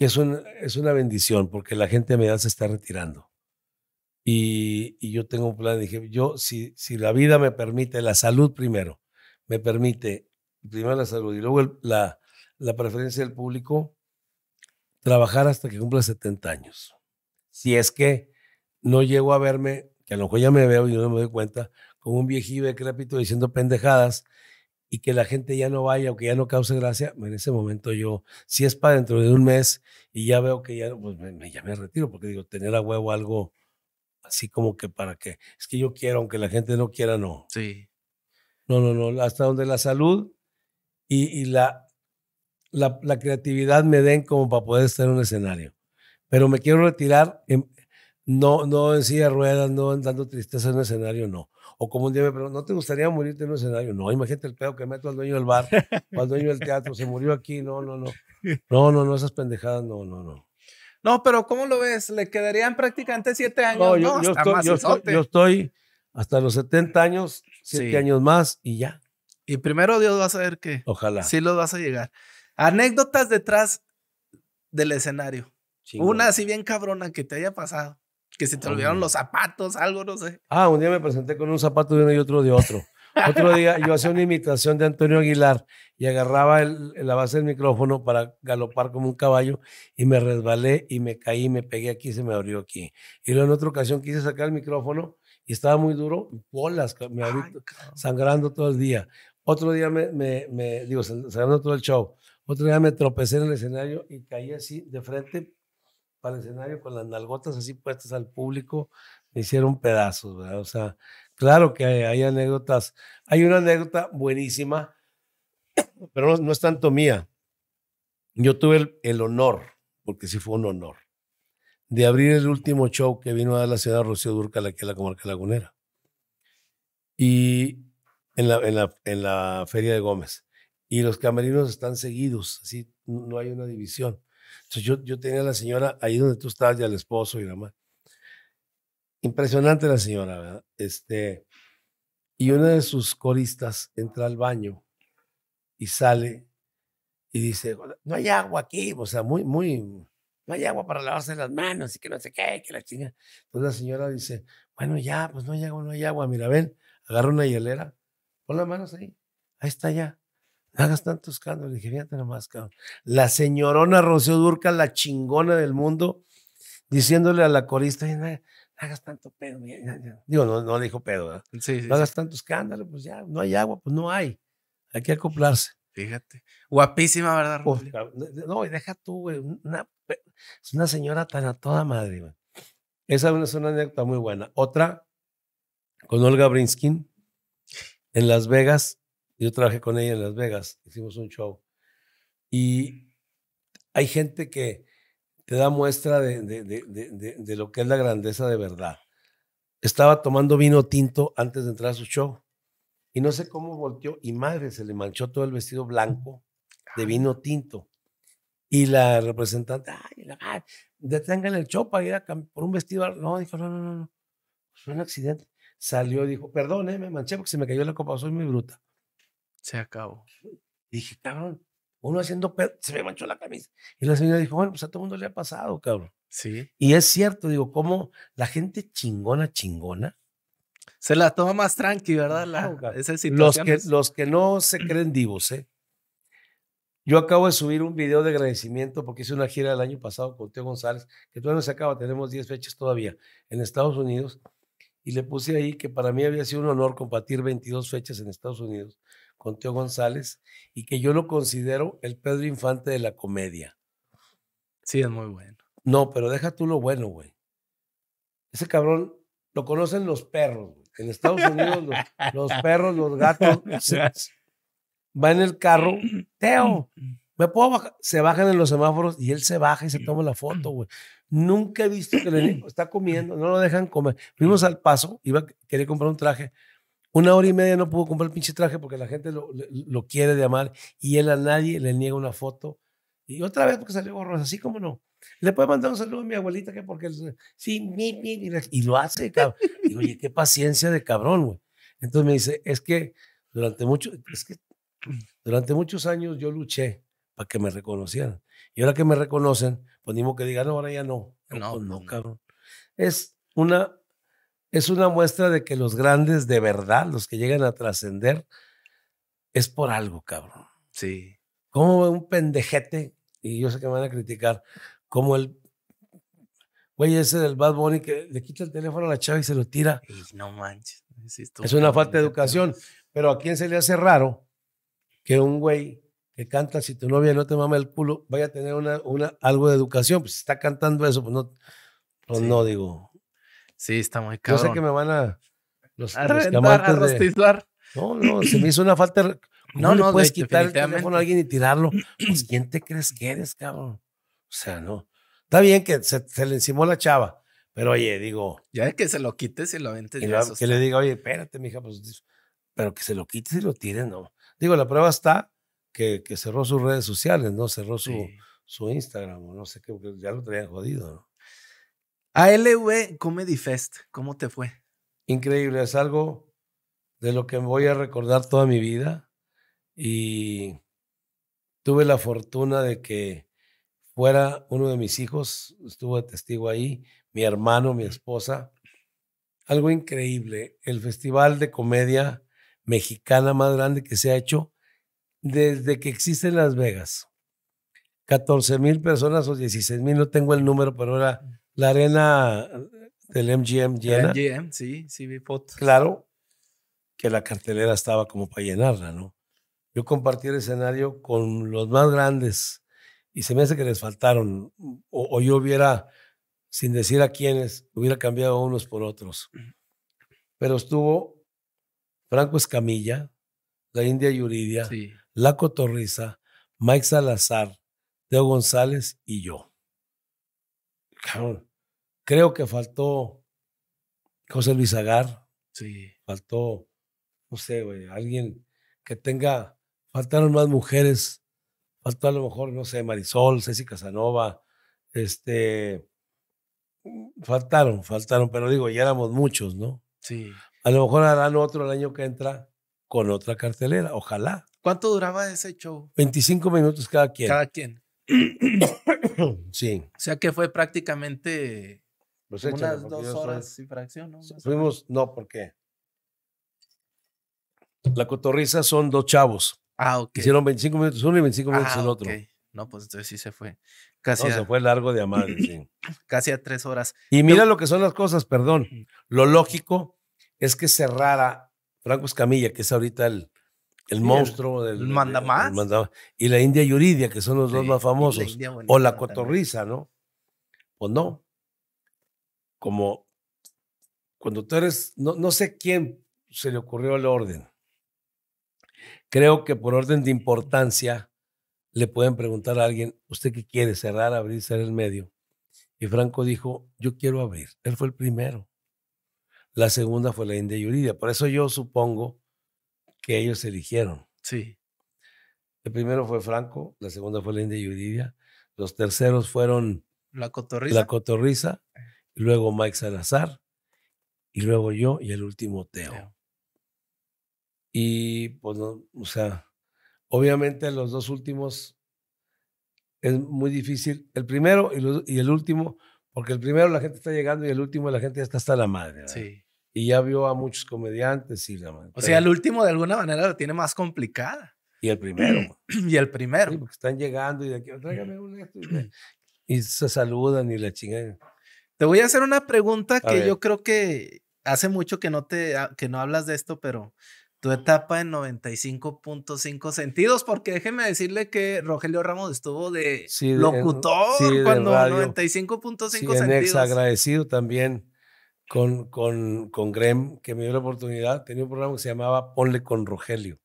que es, una bendición porque la gente de mi se está retirando. Y, yo tengo un plan, dije, yo, si, si la vida me permite, la salud primero, me permite primero la salud y luego la, la preferencia del público, trabajar hasta que cumpla 70 años. Si es que no llego a verme, que a lo mejor ya me veo y no me doy cuenta, con un viejillo decrépito diciendo pendejadas y que la gente ya no vaya o que ya no cause gracia, en ese momento yo, si es para dentro de un mes y ya veo que ya, pues me, ya me retiro, porque digo, tener a huevo algo así como que para que, es que yo quiero, aunque la gente no quiera, no. Sí. No, no, no, hasta donde la salud y, la, la, creatividad me den como para poder estar en un escenario. Pero me quiero retirar, em, no, no en silla de ruedas, no dando tristeza en un escenario, no o como un día pero ¿no te gustaría morirte en un escenario? No, imagínate el pedo que meto al dueño del bar, o al dueño del teatro, se murió aquí, no, no, no. No, no, no, esas pendejadas, no, no, no. No, pero ¿cómo lo ves? Le quedarían prácticamente siete años. No, yo, estoy, yo, estoy, hasta los 70 años, siete años más y ya. Y primero Dios va a saber que. Ojalá. Sí los vas a llegar. Anécdotas detrás del escenario. Una así bien cabrona que te haya pasado que se te ah, olvidaron los zapatos, algo, no sé. Ah, un día me presenté con un zapato de uno y otro de otro. Otro día yo hacía una imitación de Antonio Aguilar y agarraba la base del micrófono para galopar como un caballo y me resbalé y me caí, me pegué aquí, se me abrió aquí. Y luego en otra ocasión quise sacar el micrófono y estaba muy duro y bolas, me abrí sangrando todo el día. Otro día me, me, digo, sangrando todo el show. Otro día me tropecé en el escenario y caí así de frente para el escenario con las nalgotas así puestas al público, me hicieron pedazos, O sea, claro que hay, anécdotas. Hay una anécdota buenísima, pero no, es tanto mía. Yo tuve el, honor, porque sí fue un honor, de abrir el último show que vino a la ciudad Rocío la que es la comarca lagunera. Y en la, en la Feria de Gómez. Y los camerinos están seguidos, así no hay una división yo, yo tenía a la señora ahí donde tú estabas ya el esposo y la mamá Impresionante la señora, ¿verdad? Este, y una de sus coristas entra al baño y sale y dice, no hay agua aquí, o sea, muy, muy, no hay agua para lavarse las manos y que no sé qué, que la chinga. Entonces la señora dice, bueno, ya, pues no hay agua, no hay agua, mira, ven, agarra una hielera, pon las manos ahí, ahí está ya. No hagas tantos escándalos. dije, fíjate nomás, cabrón. La señorona Rocío Durca, la chingona del mundo, diciéndole a la corista, no, hagas tanto pedo. Digo, no, no dijo pedo, no hagas tanto escándalo, pues ya, no hay agua, pues no hay. Hay que acoplarse. Fíjate. Guapísima, ¿verdad, pues, No, deja tú, güey. es una señora tan a toda madre, güey. Esa es una anécdota muy buena. Otra, con Olga Brinskin, en Las Vegas, yo trabajé con ella en Las Vegas, hicimos un show. Y hay gente que te da muestra de, lo que es la grandeza de verdad. Estaba tomando vino tinto antes de entrar a su show. Y no sé cómo volteó y madre, se le manchó todo el vestido blanco de vino tinto. Y la representante, ay, la, el show para ir a por un vestido. No, dijo, no, no, no, fue un accidente. Salió y dijo, perdón, eh, me manché porque se me cayó la copa, soy muy bruta. Se acabó. dije, cabrón, uno haciendo pedo, se me manchó la camisa. Y la señora dijo, bueno, pues a todo el mundo le ha pasado, cabrón. Sí. Y es cierto, digo, como la gente chingona, chingona. Se la toma más tranqui, ¿verdad? La, es los, que, los que no se creen divos, ¿eh? Yo acabo de subir un video de agradecimiento porque hice una gira el año pasado con Teo González, que todavía no se acaba, tenemos 10 fechas todavía en Estados Unidos. Y le puse ahí que para mí había sido un honor compartir 22 fechas en Estados Unidos con Teo González y que yo lo considero el Pedro Infante de la comedia. Sí, es muy bueno. No, pero deja tú lo bueno, güey. Ese cabrón lo conocen los perros, En Estados Unidos los, perros, los gatos, va en el carro, Teo, ¿me puedo bajar? Se bajan en los semáforos y él se baja y se toma la foto, güey. Nunca he visto que le está comiendo, no lo dejan comer. Fuimos al paso, iba, quería comprar un traje. Una hora y media no pudo comprar el pinche traje porque la gente lo, lo, quiere de amar y él a nadie le niega una foto. Y otra vez porque salió borroso, así como no. Le puede mandar un saludo a mi abuelita que porque sí, mi, mi, y lo hace, cabrón. Digo, oye, qué paciencia de cabrón, güey. Entonces me dice, es que durante mucho, es que durante muchos años yo luché para que me reconocieran. Y ahora que me reconocen, ponimos pues que digan, no, ahora ya No, no, pues pues no, cabrón. Es una es una muestra de que los grandes de verdad, los que llegan a trascender, es por algo, cabrón. Sí. Como un pendejete, y yo sé que me van a criticar, como el güey ese del Bad Bunny que le quita el teléfono a la chava y se lo tira. no manches. es, es una falta de educación. Pero a quién se le hace raro que un güey que canta si tu novia no te mama el culo vaya a tener una, algo de educación. Pues si está cantando eso, pues no, pues no digo. Sí, está muy caro. Yo sé que me van a. Los, a rostizar. No, no, se me hizo una falta. No, no, puedes quitar el teléfono a alguien y tirarlo. Pues, ¿quién te crees que eres, cabrón? O sea, no. Está bien que se, le encimó la chava, pero oye, digo. Ya es que se lo quites y lo ventes. Y que le diga, oye, espérate, mija, pues. Pero que se lo quites y lo tires, no. Digo, la prueba está que, que cerró sus redes sociales, ¿no? Cerró su, su Instagram, o no sé qué, porque ya lo traían jodido, ¿no? ALV Comedy Fest, ¿cómo te fue? Increíble, es algo de lo que voy a recordar toda mi vida y tuve la fortuna de que fuera uno de mis hijos, estuvo de testigo ahí, mi hermano, mi esposa. Algo increíble, el festival de comedia mexicana más grande que se ha hecho desde que existe Las Vegas. 14 mil personas o 16 mil, no tengo el número, pero era mm la arena del MGM llena. MGM, sí, sí vi fotos. Claro que la cartelera estaba como para llenarla, ¿no? Yo compartí el escenario con los más grandes y se me hace que les faltaron. O, yo hubiera, sin decir a quiénes, hubiera cambiado unos por otros. Pero estuvo Franco Escamilla, la India Yuridia, La Laco Mike Salazar, Deo González y yo. Creo que faltó José Luis Agar. Sí. Faltó, no sé, güey, alguien que tenga, faltaron más mujeres. Faltó a lo mejor, no sé, Marisol, Ceci Casanova, este, faltaron, faltaron, pero digo, ya éramos muchos, ¿no? Sí. A lo mejor harán otro el año que entra con otra cartelera, ojalá. ¿Cuánto duraba ese show? 25 minutos cada quien. Cada quien. sí. O sea que fue prácticamente pues unas dos horas fracción, ¿no? Fuimos, no, ¿por qué? La cotorriza son dos chavos. Ah, ok. Hicieron 25 minutos uno y 25 minutos ah, el otro. No, pues entonces sí se fue. Casi se fue largo de amar, Casi a tres horas. Y mira lo que son las cosas, perdón. Lo lógico es que cerrara Franco Escamilla, que es ahorita el, el monstruo del. Manda más. y la India Yuridia, que son los dos más famosos. o la cotorriza, ¿no? o pues no como cuando tú eres, no, sé quién se le ocurrió el orden. Creo que por orden de importancia le pueden preguntar a alguien, ¿usted qué quiere? ¿Cerrar, abrir, ser el medio? Y Franco dijo, yo quiero abrir. Él fue el primero. La segunda fue la India Yuridia. Por eso yo supongo que ellos eligieron. Sí. El primero fue Franco, la segunda fue la India Yuridia. Los terceros fueron... La Cotorriza. La Cotorriza luego Mike Salazar, y luego yo, y el último Teo. Y pues, o sea, obviamente los dos últimos es muy difícil. El primero y, el último, porque el primero la gente está llegando y el último la gente ya está hasta la madre. Sí. Y ya vio a muchos comediantes y la O sea, el último de alguna manera lo tiene más complicada. Y el primero. y el primero. están llegando y de aquí, tráigame un esto. Y, se saludan y la chingada. Te voy a hacer una pregunta que yo creo que hace mucho que no te ah, que no hablas de esto, pero tu etapa en 95.5 sentidos, porque déjeme decirle que Rogelio Ramos estuvo de eh, uh, locutor cuando 95.5 sí, sentidos. Ex, agradecido también con, con, con Grem, que me dio la oportunidad. Tenía un programa que se llamaba Ponle con Rogelio.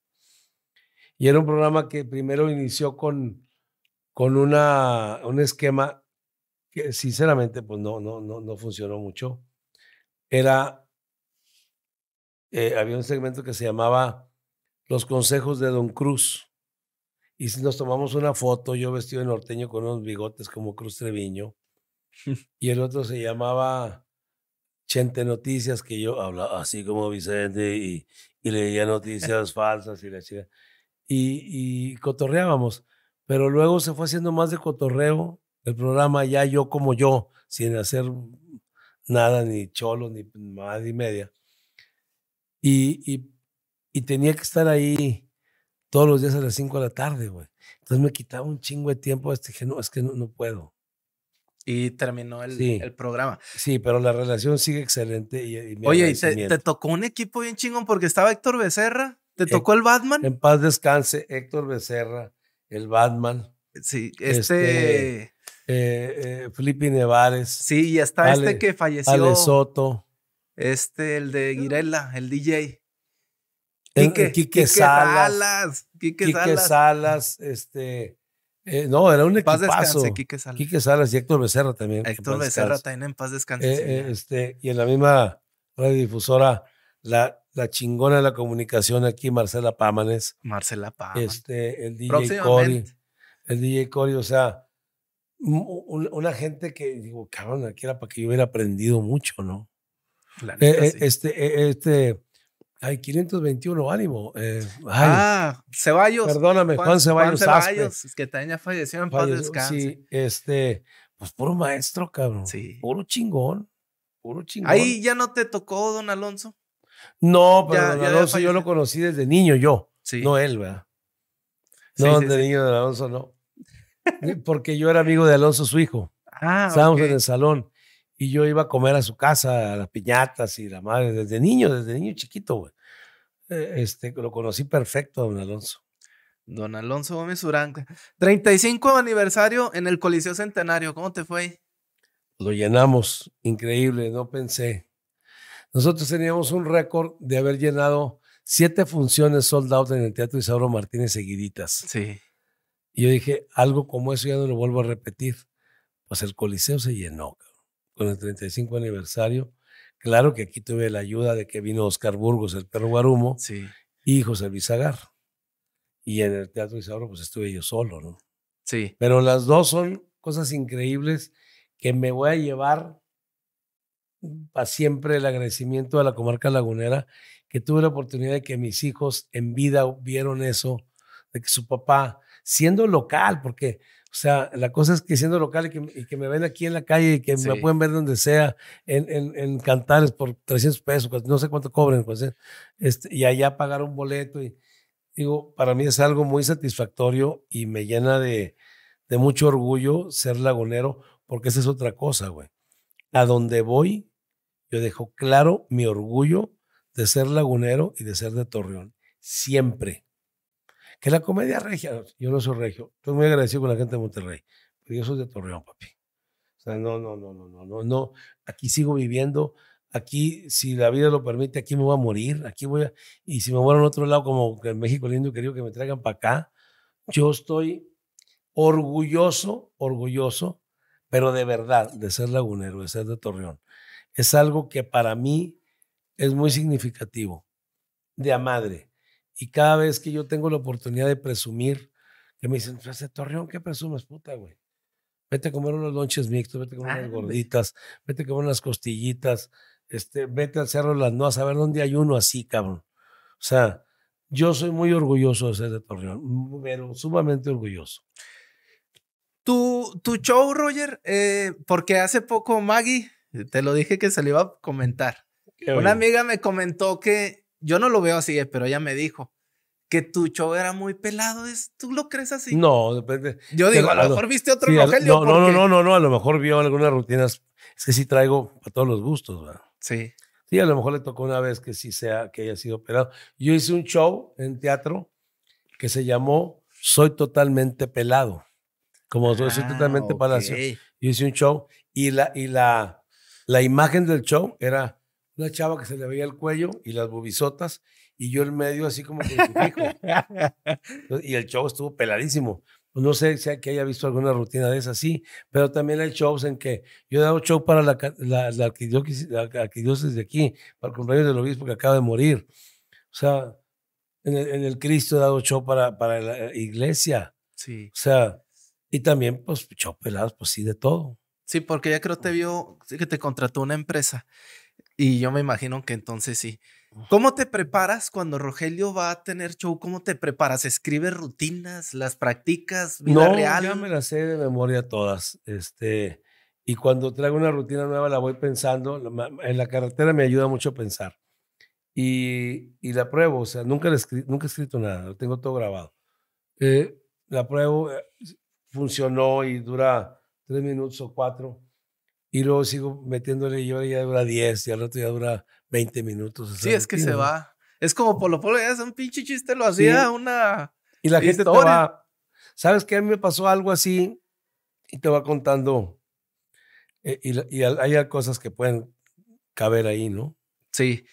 Y era un programa que primero inició con, con una, un esquema que sinceramente pues no, no, no, no funcionó mucho, era, eh, había un segmento que se llamaba Los consejos de Don Cruz. Y si nos tomamos una foto, yo vestido de norteño con unos bigotes como Cruz Treviño, y el otro se llamaba Chente Noticias, que yo hablaba así como Vicente y, leía noticias falsas y la y cotorreábamos, pero luego se fue haciendo más de cotorreo el programa Ya Yo Como Yo, sin hacer nada, ni cholo, ni madre y media. Y, tenía que estar ahí todos los días a las 5 de la tarde, güey. Entonces me quitaba un chingo de tiempo, este, dije, no, es que no, puedo. Y terminó el, programa. Sí, pero la relación sigue excelente. Oye, te, tocó un equipo bien chingón porque estaba Héctor Becerra, te tocó el Batman. En paz descanse, Héctor Becerra, el Batman. Sí, este, este eh, eh, Felipe Nevares. Sí, y está este que falleció. Ale Soto. Este, el de Girela el DJ. Quique, Salas. Salas Quique, Salas. este, eh, no, era un equipazo. Paz Quique Salas. y Héctor Becerra también. Héctor Becerra también en paz descanse. Eh, este, y en la misma radiodifusora, la, la chingona de la comunicación aquí, Marcela Pámanes. Marcela Pámanes. Este, el DJ Cory. El DJ Cory, o sea, una gente que digo, cabrón, aquí era para que yo hubiera aprendido mucho, ¿no? E, e, este, e, este, hay 521, ánimo. Eh, ah, Ceballos. Perdóname, Juan, Ceballos. Juan Ceballos, es que también ya falleció en paz descanse. Sí, este, pues puro maestro, cabrón. Sí. Puro chingón, puro chingón. Ahí ya no te tocó, don Alonso. No, pero don Alonso yo lo conocí desde niño, yo. Sí. No él, ¿verdad? No, desde de niño don Alonso, no. Eh, porque yo era amigo de Alonso, su hijo. Ah, Estábamos en el salón y yo iba a comer a su casa, a las piñatas y la madre, desde niño, desde niño chiquito, güey. Eh, este, lo conocí perfecto, don Alonso. Don Alonso Gómez Urán. 35 aniversario en el Coliseo Centenario. ¿Cómo te fue? Lo llenamos. Increíble, no pensé. Nosotros teníamos un récord de haber llenado siete funciones sold out en el Teatro Isauro Martínez seguiditas. Sí. Y yo dije, algo como eso ya no lo vuelvo a repetir. Pues el Coliseo se llenó con el 35 aniversario. Claro que aquí tuve la ayuda de que vino Oscar Burgos, el perro Guarumo, sí. y José Luis Y en el Teatro Isauro pues estuve yo solo, ¿no? Sí. Pero las dos son cosas increíbles que me voy a llevar para siempre el agradecimiento a la comarca lagunera, que tuve la oportunidad de que mis hijos en vida vieron eso, de que su papá siendo local, porque, o sea, la cosa es que siendo local y que, me ven aquí en la calle y que me pueden ver donde sea, en, en, Cantares por 300 pesos, no sé cuánto cobren, pues, eh, este, y allá pagar un boleto. Y digo, para mí es algo muy satisfactorio y me llena de, de mucho orgullo ser lagunero, porque esa es otra cosa, güey. A donde voy, yo dejo claro mi orgullo de ser lagunero y de ser de Torreón. Siempre. Es la comedia regia, yo no soy regio, estoy muy agradecido con la gente de Monterrey, pero yo soy de Torreón, papi. O sea, no, no, no, no, no, no, no, aquí sigo viviendo, aquí, si la vida lo permite, aquí me voy a morir, aquí voy a, y si me muero en otro lado, como en México lindo y querido, que me traigan para acá, yo estoy orgulloso, orgulloso, pero de verdad, de ser lagunero, de ser de Torreón. Es algo que para mí es muy significativo, de a madre. Y cada vez que yo tengo la oportunidad de presumir, que me dicen, ese pues, Torreón, ¿qué presumes, puta, güey? Vete a comer unos lonches mixtos, vete a comer unas gorditas, vete a comer unas costillitas, este, vete al Cerro las Noas, a ver dónde hay uno así, cabrón. O sea, yo soy muy orgulloso de ser de Torreón, pero sumamente orgulloso. Tu, tu show, Roger, eh, porque hace poco Maggie, te lo dije que se lo iba a comentar. Una amiga me comentó que yo no lo veo así, eh, pero ella me dijo que tu show era muy pelado. ¿Tú lo crees así? No, depende. Yo digo, a lo mejor viste otro Rogelio. No, no, no, no, no, a lo mejor vio algunas rutinas. Es que sí traigo a todos los gustos, ¿verdad? Sí. Sí, a lo mejor le tocó una vez que sí sea, que haya sido pelado. Yo hice un show en teatro que se llamó Soy Totalmente Pelado. Como soy ah, totalmente palacio. Yo hice un show y la, y la, la imagen del show era una chava que se le veía el cuello y las bobisotas y yo en medio así como y el show estuvo peladísimo. Pues, no sé si que haya visto alguna rutina de esas, sí, pero también hay shows en que yo he dado show para la, la, la, arquidiócesis, de aquí, para el compañero del obispo que acaba de morir. O sea, en el, Cristo he dado show para, para la iglesia. Sí. O sea, y también, pues, show pelados, pues sí, de todo. Sí, porque ya creo que te vio que te contrató una empresa y yo me imagino que entonces sí. ¿Cómo te preparas cuando Rogelio va a tener show? ¿Cómo te preparas? ¿Escribes rutinas? ¿Las practicas? Vida no, real? ya me las sé de memoria todas. Este, y cuando traigo una rutina nueva la voy pensando. En la carretera me ayuda mucho pensar. Y, y la pruebo, o sea, nunca, nunca he escrito nada, lo tengo todo grabado. Eh, la pruebo, eh, funcionó y dura tres minutos o cuatro y luego sigo metiéndole y yo ya dura 10 y al rato ya dura 20 minutos. sí, es que se va. Es como por Polo, ya es un pinche chiste, lo hacía una. Y la gente te ¿Sabes qué? A mí me pasó algo así y te va contando. Eh, y, y hay cosas que pueden caber ahí, ¿no? Sí.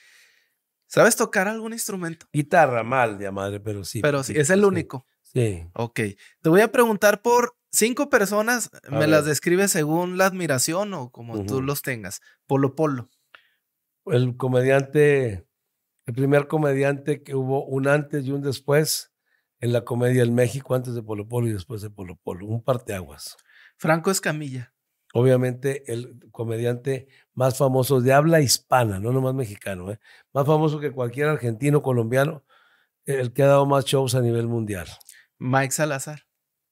¿Sabes tocar algún instrumento? Guitarra, mal de madre, pero sí. Pero sí, es el único. Sí. sí. Ok. Te voy a preguntar por cinco personas, me las describe según la admiración o como tú los tengas. Polo Polo. El comediante, el primer comediante que hubo un antes y un después en la comedia en México, antes de Polo Polo y después de Polo Polo, un parteaguas. Franco Escamilla. Obviamente el comediante más famoso de habla hispana, no nomás mexicano, ¿eh? más famoso que cualquier argentino, colombiano, el que ha dado más shows a nivel mundial. Mike Salazar.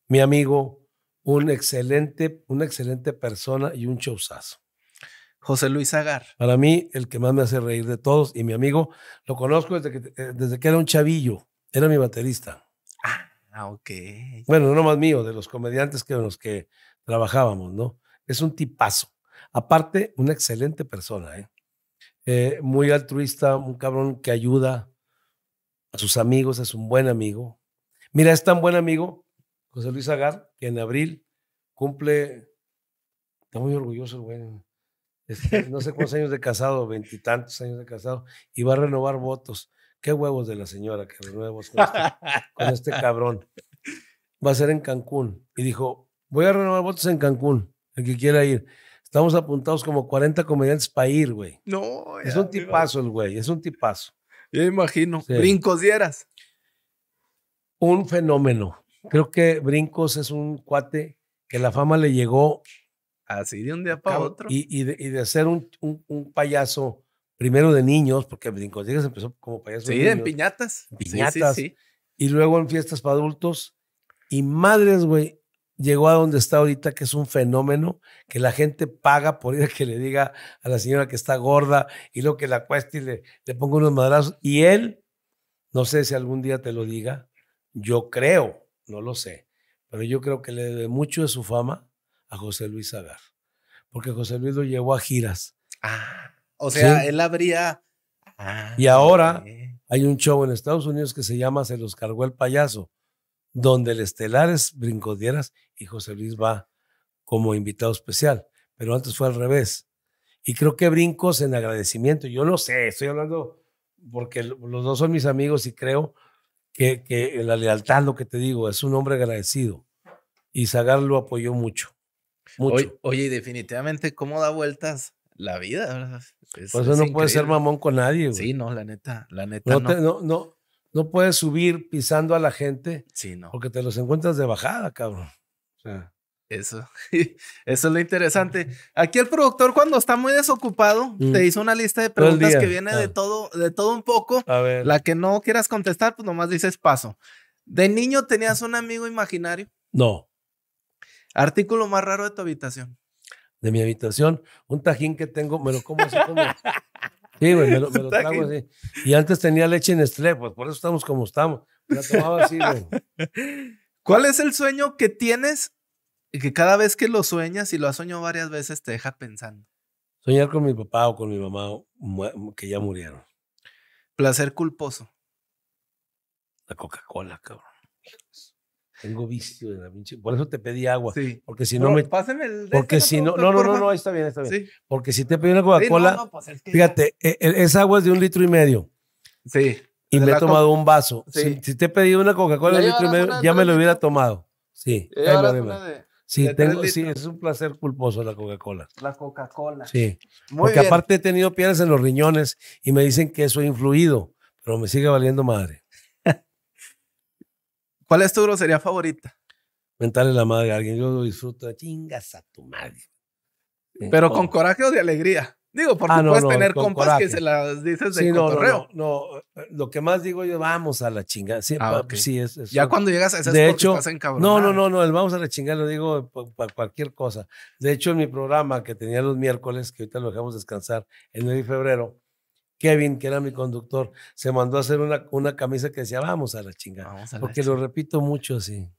Mi amigo, un excelente, una excelente persona y un showzazo. José Luis Agar. Para mí, el que más me hace reír de todos, y mi amigo, lo conozco desde que, eh, desde que era un chavillo, era mi baterista. Ah, ok. Bueno, no más mío, de los comediantes que, con los que trabajábamos, ¿no? Es un tipazo. Aparte, una excelente persona, ¿eh? Eh, muy altruista, un cabrón que ayuda a sus amigos, es un buen amigo. Mira, es tan buen amigo José Luis Agar, que en abril cumple, está muy orgulloso güey, este, no sé cuántos años de casado, veintitantos años de casado, y va a renovar votos. Qué huevos de la señora que renuevos con este, con este cabrón. Va a ser en Cancún. Y dijo, voy a renovar votos en Cancún, el que quiera ir. Estamos apuntados como 40 comediantes para ir, güey. No, es un tipazo el güey, es un tipazo. Yo imagino, brincos dieras. Un fenómeno, Creo que Brincos es un cuate que la fama le llegó así de un día para otro. Y, de, hacer ser un, payaso, primero de niños, porque Brincos se empezó como payaso. de niños, en piñatas. piñatas. Sí, Y luego en fiestas para adultos. Y madres, güey, llegó a donde está ahorita, que es un fenómeno, que la gente paga por ir a que le diga a la señora que está gorda y lo que la cueste y le, le ponga unos madrazos. Y él, no sé si algún día te lo diga, yo creo no lo sé, pero yo creo que le debe mucho de su fama a José Luis Agar, porque José Luis lo llevó a giras. Ah, o sea, él habría... Ah, y ahora hay un show en Estados Unidos que se llama Se los cargó el payaso, donde el estelar es Brincodieras y José Luis va como invitado especial, pero antes fue al revés. Y creo que brincos en agradecimiento, yo no sé, estoy hablando porque los dos son mis amigos y creo que, la lealtad, lo que te digo, es un hombre agradecido. Y Zagar lo apoyó mucho. Oye, y definitivamente, ¿cómo da vueltas la vida? Por eso pues, no puedes ser mamón con nadie. Güey. Sí, no, la neta, la neta. No, no. no, puedes subir pisando a la gente sí, no. porque te los encuentras de bajada, cabrón. O sea, eso, eso es lo interesante. Aquí el productor cuando está muy desocupado mm. te hizo una lista de preguntas que viene de ah. todo, de todo un poco. A ver. La que no quieras contestar, pues nomás dices paso. ¿De niño tenías un amigo imaginario? No. Artículo más raro de tu habitación. De mi habitación, un tajín que tengo, me lo como así Sí, güey, me lo, trago así. Y antes tenía leche en estrés, pues por eso estamos como estamos. Ya tomaba así, güey. ¿Cuál es el sueño que tienes y que cada vez que lo sueñas y lo has soñado varias veces te deja pensando. Soñar con mi papá o con mi mamá que ya murieron. Placer culposo. La Coca-Cola, cabrón. Tengo vicio de la pinche. Por eso te pedí agua. Sí. Porque si no me. Pásame el. Porque este, si no. No, no, no, está bien, está bien. Porque si te pedí una Coca-Cola. Pues es fíjate, e, e, esa agua es de un litro y medio. Sí. Y me he tomado un vaso. Si, te he pedido una Coca-Cola de litro y medio, ya me lo hubiera tomado. Sí. Sí, es un placer culposo la Coca-Cola. La Coca-Cola. Sí. Porque aparte he tenido piedras en los riñones y me dicen que eso ha influido, pero me sigue valiendo madre. ¿Cuál es tu grosería favorita? Mentarle la madre a alguien. Yo lo disfruto. Chingas a tu madre. Pero con coraje o de alegría. Digo, porque ah, no, puedes tener compas que se las dices de correo. cotorreo. No, eh, lo que más digo yo, vamos a la chingada. Sí, ah, sí ya cuando llegas a esas de hecho, No, no, no, no, el vamos a la chingada lo digo para cualquier cosa. De hecho, en mi programa que tenía los miércoles, que ahorita lo dejamos descansar, el febrero, Kevin, que era mi conductor, se mandó a hacer una, una camisa que decía, vamos a la chingada. porque lo repito mucho así.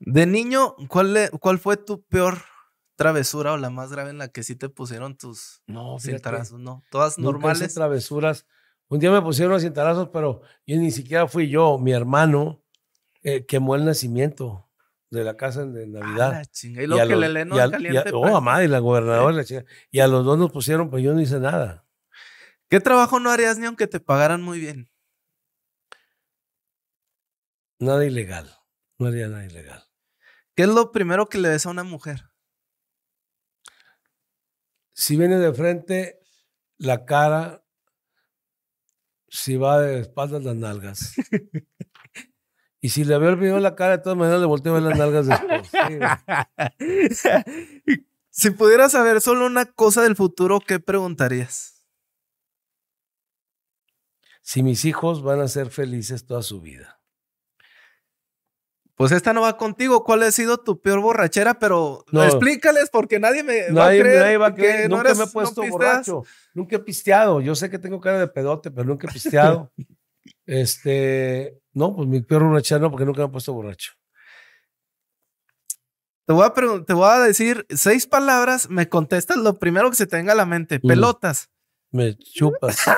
De niño, ¿cuál, ¿cuál fue tu peor travesura o la más grave en la que sí te pusieron tus no, cintarazos? No, todas normales. travesuras. Un día me pusieron los cintarazos, pero yo ni siquiera fui yo. Mi hermano eh, quemó el nacimiento de la casa de ah, Navidad. Y, lo que le caliente. Pues. Oh, a, la gobernadora. y a los dos nos pusieron, pues yo no hice nada. ¿Qué trabajo no harías ni aunque te pagaran muy bien? Nada ilegal. No haría nada ilegal. ¿Qué es lo primero que le ves a una mujer? si viene de frente, la cara, si va de espaldas, las nalgas. Y si le veo el la cara, de todas maneras le volteo a las nalgas después. si pudieras saber solo una cosa del futuro, ¿qué preguntarías? Si mis hijos van a ser felices toda su vida. Pues esta no va contigo. ¿Cuál ha sido tu peor borrachera? Pero no. explícales porque nadie me va a creer. Nadie va a creer. Que nunca me he puesto borracho. Nunca he pisteado. Yo sé que tengo cara de pedote, pero nunca he pisteado. este, no, pues mi peor borrachera no, porque nunca me he puesto borracho. Te voy, a te voy a decir seis palabras, me contestas lo primero que se te venga a la mente. Pelotas. Me chupas.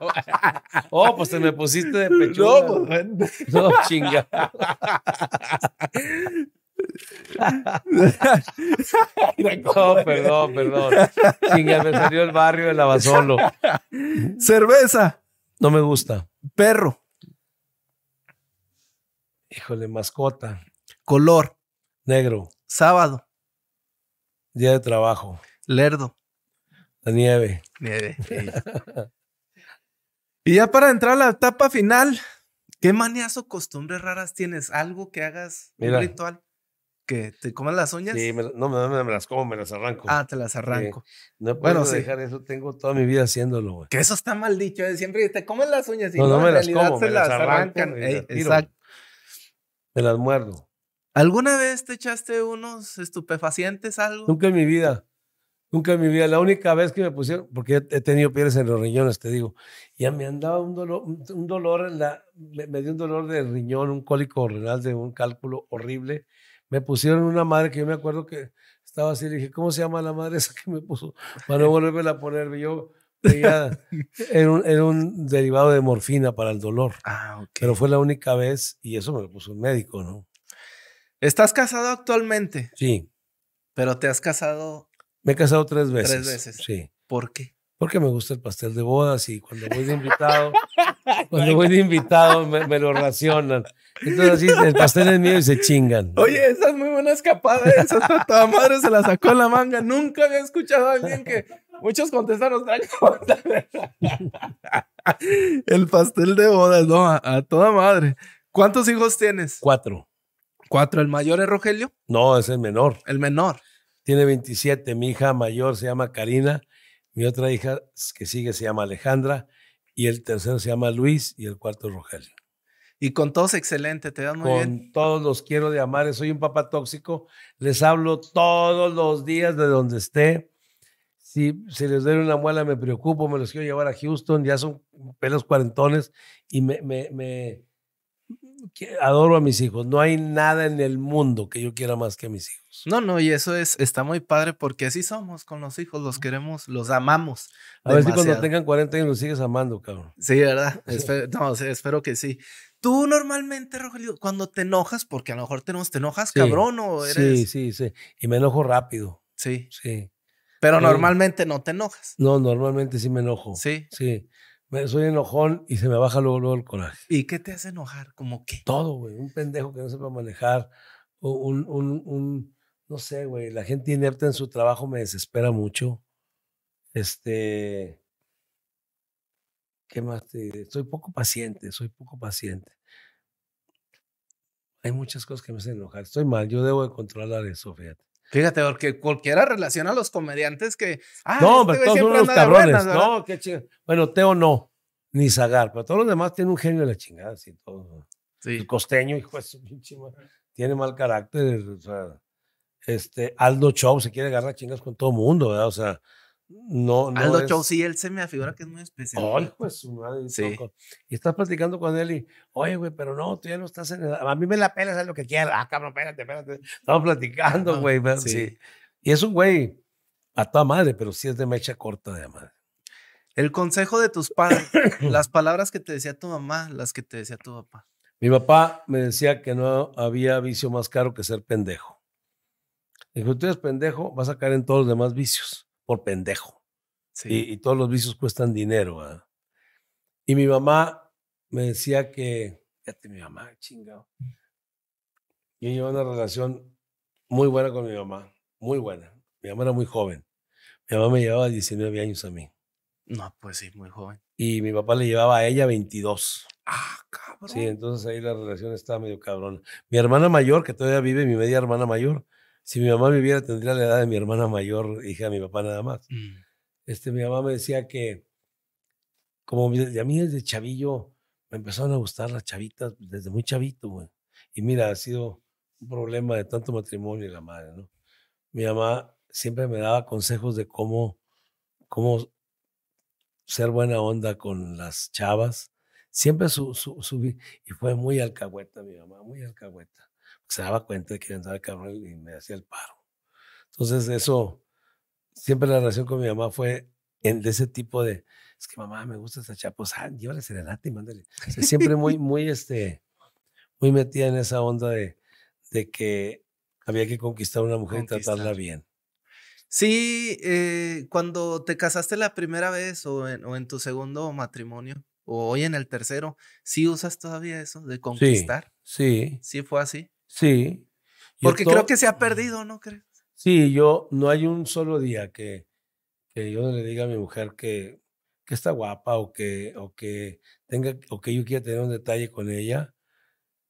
oh, pues te me pusiste de pechuga. No, pues, no chinga. no, perdón, perdón. Chinga, me salió el barrio de Lavasolo. Cerveza. No me gusta. Perro. Híjole, mascota. Color. Negro. Sábado. Día de trabajo. Lerdo nieve. y ya para entrar a la etapa final, ¿qué maniazo costumbres raras tienes? ¿Algo que hagas, un ritual? que te comas las uñas. Sí, no me, las como, me las arranco. Ah, te las arranco. No puedo dejar eso, tengo toda mi vida haciéndolo, Que eso está mal dicho, ¿eh? siempre te comen las uñas y no, me las como, me las arrancan. Eh, exacto. Me las muerdo. ¿Alguna vez te echaste unos estupefacientes, algo? Nunca en mi vida. Nunca en mi vida, la única vez que me pusieron, porque he tenido piedras en los riñones, te digo, ya me andaba un dolor, un dolor la, me, dio un dolor de riñón, un cólico renal de un cálculo horrible. Me pusieron una madre que yo me acuerdo que estaba así, le dije, ¿cómo se llama la madre esa que me puso? Para no volverme a ponerme yo era, un, derivado de morfina para el dolor. Ah, okay. Pero fue la única vez y eso me lo puso un médico, ¿no? ¿Estás casado actualmente? Sí. Pero te has casado me he casado tres veces. Tres veces. Sí. ¿Por qué? Porque me gusta el pastel de bodas y cuando voy de invitado, cuando voy de invitado me, lo racionan. Entonces así el pastel es mío y se chingan. Oye, esa es muy buena escapada, esa toda madre se la sacó en la manga. Nunca había escuchado a alguien que muchos contestaron El pastel de bodas, no, a, a toda madre. ¿Cuántos hijos tienes? Cuatro. ¿Cuatro? ¿El mayor es Rogelio? No, es el menor. El menor tiene 27. Mi hija mayor se llama Karina, mi otra hija que sigue se llama Alejandra, y el tercero se llama Luis y el cuarto Rogelio. Y con todos excelente, te dan muy bien. Con todos los quiero de amar, soy un papá tóxico, les hablo todos los días de donde esté. Si les doy una muela me preocupo, me los quiero llevar a Houston, ya son pelos cuarentones y me, me adoro a mis hijos. No hay nada en el mundo que yo quiera más que a mis hijos. No, no, y eso es, está muy padre porque así somos con los hijos, los queremos, los amamos. A ver si cuando tengan 40 años los sigues amando, cabrón. Sí, ¿verdad? Espero, no, espero que sí. Tú normalmente, Rogelio, cuando te enojas, porque a lo mejor te, te enojas, cabrón, o eres. Sí, sí, sí. Y me enojo rápido. Sí. Sí. Pero normalmente no te enojas. No, normalmente sí me enojo. Sí. Sí soy enojón y se me baja luego, el coraje. ¿Y qué te hace enojar? como qué? Todo, güey. Un pendejo que no sepa manejar, un, un, un no sé, güey. La gente inerte en su trabajo me desespera mucho. Este, ¿qué más te Soy poco paciente, soy poco paciente. Hay muchas cosas que me hacen enojar. Estoy mal, yo debo de controlar eso, fíjate. Fíjate, porque cualquiera relaciona a los comediantes que. Ah, no, este pero todos son unos cabrones. no, qué chingada. Bueno, Teo no, ni Zagar, pero todos los demás tienen un genio de la chingada, así todo. El costeño, hijo de su pinche tiene mal carácter. O sea, este, Aldo Chow se quiere agarrar chingas con todo mundo, ¿verdad? O sea, no, no. Aldo sí, él se me afigura que es muy especial. pues su madre. Sí. Y estás platicando con él y, oye, güey, pero no, tú ya no estás en el A mí me la pelas, haz lo que quieras. Ah, cabrón, espérate, espérate. Estamos platicando, güey. Sí. Y es un güey a toda madre, pero sí es de mecha corta de madre. El consejo de tus padres, las palabras que te decía tu mamá, las que te decía tu papá. Mi papá me decía que no había vicio más caro que ser pendejo. Dijo, tú eres pendejo, vas a caer en todos los demás vicios por pendejo. Y, todos los vicios cuestan dinero. ¿ah? Y mi mamá me decía que, fíjate, mi mamá, chingado. Yo llevaba una relación muy buena con mi mamá, muy buena. Mi mamá era muy joven. Mi mamá me llevaba 19 años a mí. No, pues sí, muy joven. Y mi papá le llevaba a ella 22. Ah, cabrón. Sí, entonces ahí la relación estaba medio cabrón. Mi hermana mayor, que todavía vive, mi media hermana mayor, si mi mamá viviera, tendría la edad de mi hermana mayor, hija de mi papá nada más. Mm. Este, mi mamá me decía que, como a mí desde chavillo, me empezaron a gustar las chavitas pues, desde muy chavito, güey. Y mira, ha sido un problema de tanto matrimonio y la madre, ¿no? Mi mamá siempre me daba consejos de cómo, cómo ser buena onda con las chavas. Siempre subí y fue muy alcahueta mi mamá, muy alcahueta se daba cuenta de que andaba cabrón y me hacía el paro. Entonces, eso, siempre la relación con mi mamá fue en, de ese tipo de, es que mamá, me gusta esa chapa, pues, ah, llévale y mándale. siempre muy, muy, este, muy metida en esa onda de, de que había que conquistar a una mujer y tratarla bien. Sí, eh, cuando te casaste la primera vez o en, o en, tu segundo matrimonio o hoy en el tercero, ¿sí usas todavía eso de conquistar? sí. ¿Sí fue así? Sí. Porque creo que se ha perdido, ¿no crees? Sí, yo no hay un solo día que, que yo le diga a mi mujer que, que está guapa o que, o que tenga o que yo quiera tener un detalle con ella.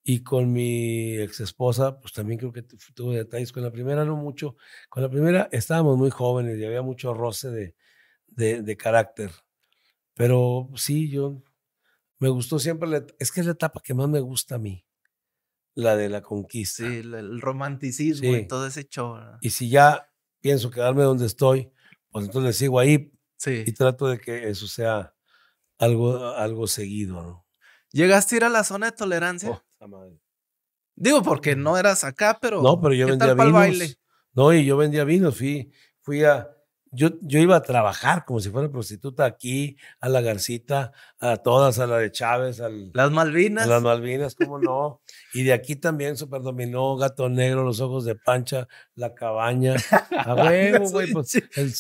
Y con mi ex esposa, pues también creo que tuve detalles. Con la primera no mucho. Con la primera estábamos muy jóvenes y había mucho roce de, carácter. Pero sí, yo me gustó siempre, la, es que es la etapa que más me gusta a mí la de la conquista. Sí, el romanticismo y todo ese show. Y si ya pienso quedarme donde estoy, pues entonces sigo ahí y trato de que eso sea algo, algo seguido, ¿no? ¿Llegaste a ir a la zona de tolerancia? Oh, Digo, porque mm. no eras acá, pero. No, pero yo vendía vinos. No, y yo vendía vinos. Fui, fui a, yo, yo iba a trabajar como si fuera prostituta aquí, a la Garcita, a todas, a la de Chávez, al, las Malvinas. las Malvinas, cómo no. y de aquí también super dominó Gato Negro, Los Ojos de Pancha, La Cabaña. A huevo, güey, pues,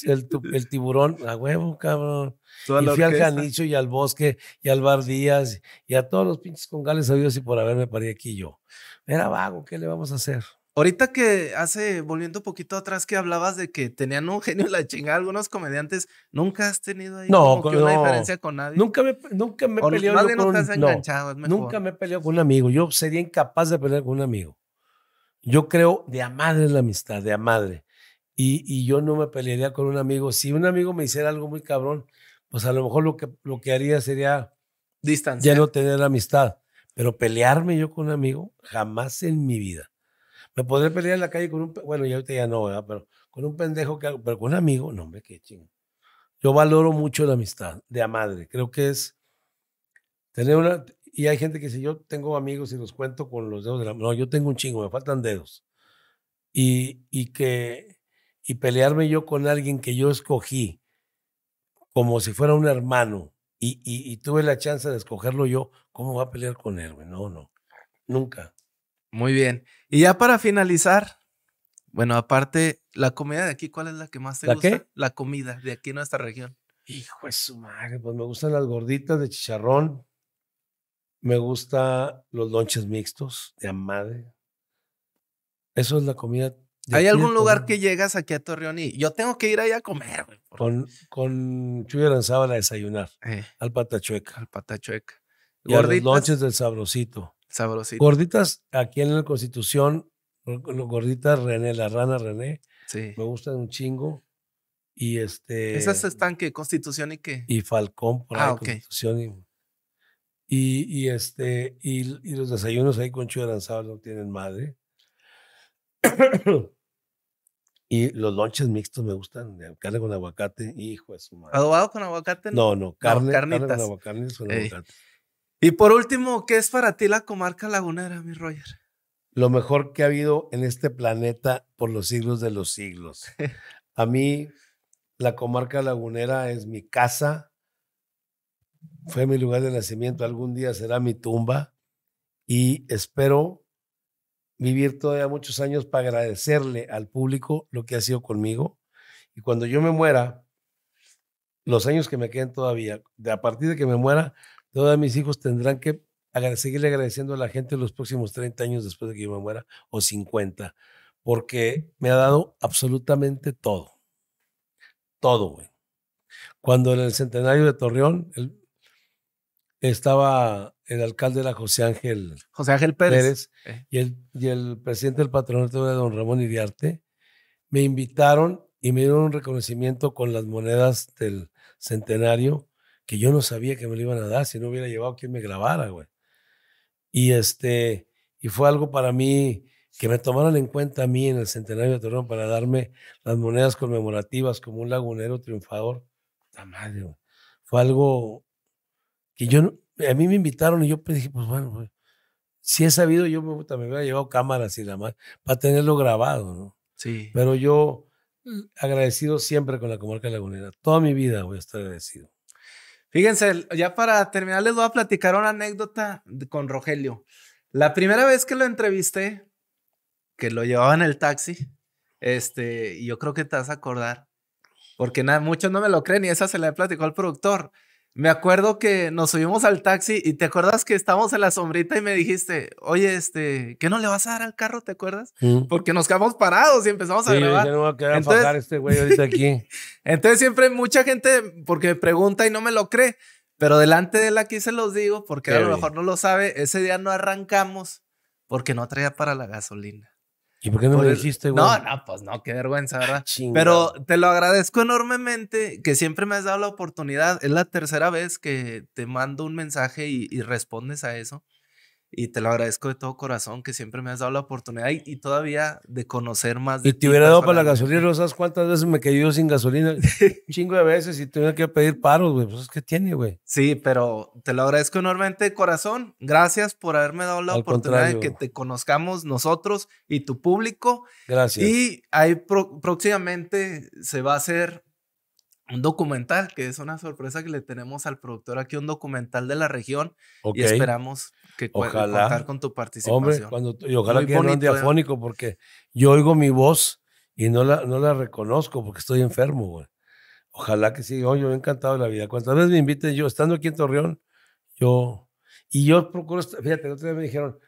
el, tiburón, a huevo, cabrón. y fui al Janicho y al Bosque y al Bar Díaz y a todos los pinches congales sabidos y por haberme parido aquí yo. Era vago, ¿qué le vamos a hacer? Ahorita que hace, volviendo un poquito atrás, que hablabas de que tenían un genio en la chingada algunos comediantes, ¿nunca has tenido ahí una diferencia con nadie? Nunca me, nunca me he con, no amigo Nunca me he con un amigo. Yo sería incapaz de pelear con un amigo. Yo creo de a madre la amistad, de a madre. Y, yo no me pelearía con un amigo. Si un amigo me hiciera algo muy cabrón, pues a lo mejor lo que, lo que haría sería Distancia. ya no tener la amistad. Pero pelearme yo con un amigo, jamás en mi vida. Me podré pelear en la calle con un, bueno, ya ahorita ya no, ¿verdad? Pero con un pendejo que pero con un amigo, no, hombre, qué chingo. Yo valoro mucho la amistad de a madre. Creo que es tener una, y hay gente que dice yo tengo amigos y los cuento con los dedos de la mano, no, yo tengo un chingo, me faltan dedos. Y, y que, y pelearme yo con alguien que yo escogí como si fuera un hermano y, y, y tuve la chance de escogerlo yo, ¿cómo va a pelear con él, güey? No, no, nunca. Muy bien. Y ya para finalizar, bueno, aparte, la comida de aquí, ¿cuál es la que más te gusta? La comida de aquí en nuestra región. Hijo de su madre, pues me gustan las gorditas de chicharrón. Me gustan los lonches mixtos de amadre. Eso es la comida. ¿Hay algún lugar que llegas aquí a Torreón y yo tengo que ir allá a comer? Con, con Chuy a desayunar. Eh. Al Patachueca. Al Patachueca. los lonches del Sabrosito. Gorditas, aquí en la Constitución, gorditas René, la rana René. Sí. Me gustan un chingo. Y este. Esas están que Constitución y qué. Y Falcón por ah, Constitución y, este, y, los desayunos ahí con Chuy Aranzado no tienen madre. y los lonches mixtos me gustan, carne con aguacate, hijo de su madre. ¿Adobado con aguacate? No, no, carne, Con aguacate. Y por último, ¿qué es para ti la comarca lagunera, mi Roger? Lo mejor que ha habido en este planeta por los siglos de los siglos. A mí, la comarca lagunera es mi casa, fue mi lugar de nacimiento, algún día será mi tumba y espero vivir todavía muchos años para agradecerle al público lo que ha sido conmigo. Y cuando yo me muera, los años que me queden todavía, de a partir de que me muera, todos mis hijos tendrán que seguirle agradeciendo a la gente los próximos 30 años después de que yo me muera, o 50, porque me ha dado absolutamente todo. Todo, güey. Cuando en el centenario de Torreón estaba el alcalde de José Ángel, José Ángel Pérez, eh. y, el, y el presidente del patronato de don Ramón Iriarte, me invitaron y me dieron un reconocimiento con las monedas del centenario que yo no sabía que me lo iban a dar si no hubiera llevado quien me grabara, güey. Y este, y fue algo para mí que me tomaron en cuenta a mí en el centenario de Torreón para darme las monedas conmemorativas como un lagunero triunfador. Madre, Fue algo que yo, a mí me invitaron y yo pues dije, pues bueno, pues, si he sabido, yo me, me hubiera llevado cámaras y la más, para tenerlo grabado, ¿no? Sí. Pero yo agradecido siempre con la comarca lagunera. Toda mi vida voy a estar agradecido. Fíjense, ya para terminar les voy a platicar una anécdota con Rogelio. La primera vez que lo entrevisté, que lo llevaba en el taxi, este, yo creo que te vas a acordar, porque nada, muchos no me lo creen y esa se la platicó al productor. Me acuerdo que nos subimos al taxi y te acuerdas que estábamos en la sombrita y me dijiste, oye, este, ¿qué no le vas a dar al carro? ¿Te acuerdas? Mm. Porque nos quedamos parados y empezamos a grabar. Yo no voy a este güey aquí. Entonces siempre mucha gente, porque pregunta y no me lo cree, pero delante de él aquí se los digo, porque a lo mejor no lo sabe, ese día no arrancamos porque no traía para la gasolina. ¿Y por qué no me dijiste, güey? No, no, pues no, qué vergüenza, ah, ¿verdad? Pero te lo agradezco enormemente que siempre me has dado la oportunidad. Es la tercera vez que te mando un mensaje y respondes a eso. Y te lo agradezco de todo corazón que siempre me has dado la oportunidad y, todavía de conocer más. y te hubiera dado para la gasolina, ¿no sabes cuántas veces me he yo sin gasolina? Chingo de veces y tuve que pedir paros, güey. Pues es que tiene, güey. Sí, pero te lo agradezco enormemente de corazón. Gracias por haberme dado la oportunidad de que te conozcamos nosotros y tu público. Gracias. Y ahí próximamente se va a hacer un documental, que es una sorpresa que le tenemos al productor aquí, un documental de la región. Y esperamos que pueda contar con tu participación. Hombre, cuando, y ojalá que diafónico, porque yo oigo mi voz y no la, no la reconozco porque estoy enfermo, güey. Ojalá que sí, Oye, yo encantado la vida. Cuantas veces me inviten, yo estando aquí en Torreón, yo. Y yo procuro, fíjate, el otro día me dijeron,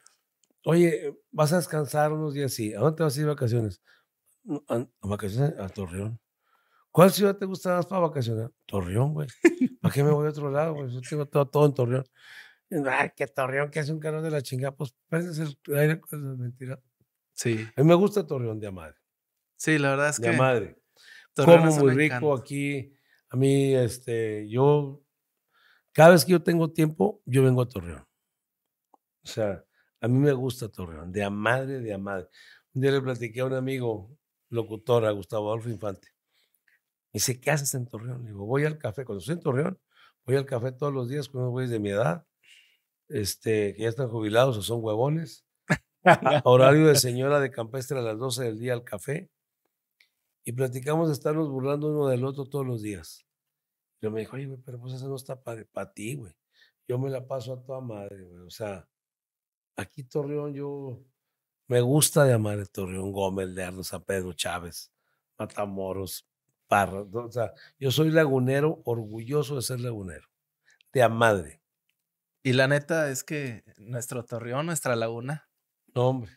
oye, vas a descansar unos días, sí, ¿a dónde vas a ir vacaciones? vacaciones a Torreón. ¿Cuál ciudad te gusta más para vacacionar? Torreón, güey. ¿Para qué me voy a otro lado, Yo tengo todo, en Torreón. Ay, que Torreón, que hace un calor de la chingada. Pues parece ser pues, es mentira. Sí. A mí me gusta Torreón de madre. Sí, la verdad es que. De madre. Torreón Como muy rico aquí. A mí, este, yo. Cada vez que yo tengo tiempo, yo vengo a Torreón. O sea, a mí me gusta Torreón, de a madre, de a madre. Un día le platiqué a un amigo, locutor, a Gustavo Adolfo Infante dice, ¿qué haces en Torreón? Le digo, voy al café. Cuando estoy en Torreón, voy al café todos los días con unos güeyes de mi edad, este, que ya están jubilados o son huevones. Horario de señora de campestre a las 12 del día al café. Y platicamos de estarnos burlando uno del otro todos los días. Yo me dijo, oye, pero pues eso no está para ti, güey. Yo me la paso a toda madre, güey. O sea, aquí Torreón, yo me gusta llamar a Torreón Gómez, Lerdo, San Pedro Chávez, Matamoros, o sea, yo soy lagunero, orgulloso de ser lagunero, de a madre. Y la neta es que nuestro torreón, nuestra laguna,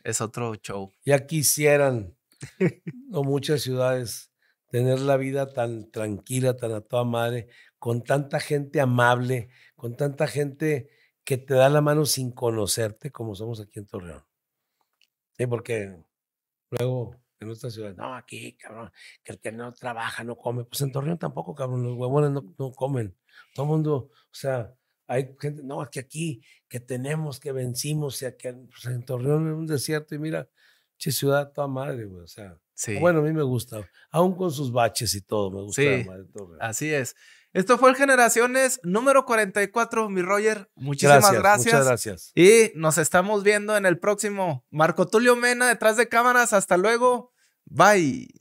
es otro show. Ya quisieran no muchas ciudades tener la vida tan tranquila, tan a toda madre, con tanta gente amable, con tanta gente que te da la mano sin conocerte como somos aquí en Torreón. Sí, porque luego en nuestra ciudad, no, aquí, cabrón, que el que no trabaja no come. Pues en Torreón tampoco, cabrón, los huevones no, comen. Todo el mundo, o sea, hay gente, no, que aquí, que tenemos, que vencimos, y que pues, en Torreón es un desierto y mira, che ciudad toda madre, güey, o sea. Sí. Bueno, a mí me gusta, aún con sus baches y todo, me gusta. Sí, así es. Esto fue el Generaciones número 44, mi Roger. Muchísimas gracias. Muchas gracias. Y nos estamos viendo en el próximo. Marco Tulio Mena, detrás de cámaras. Hasta luego. Bye.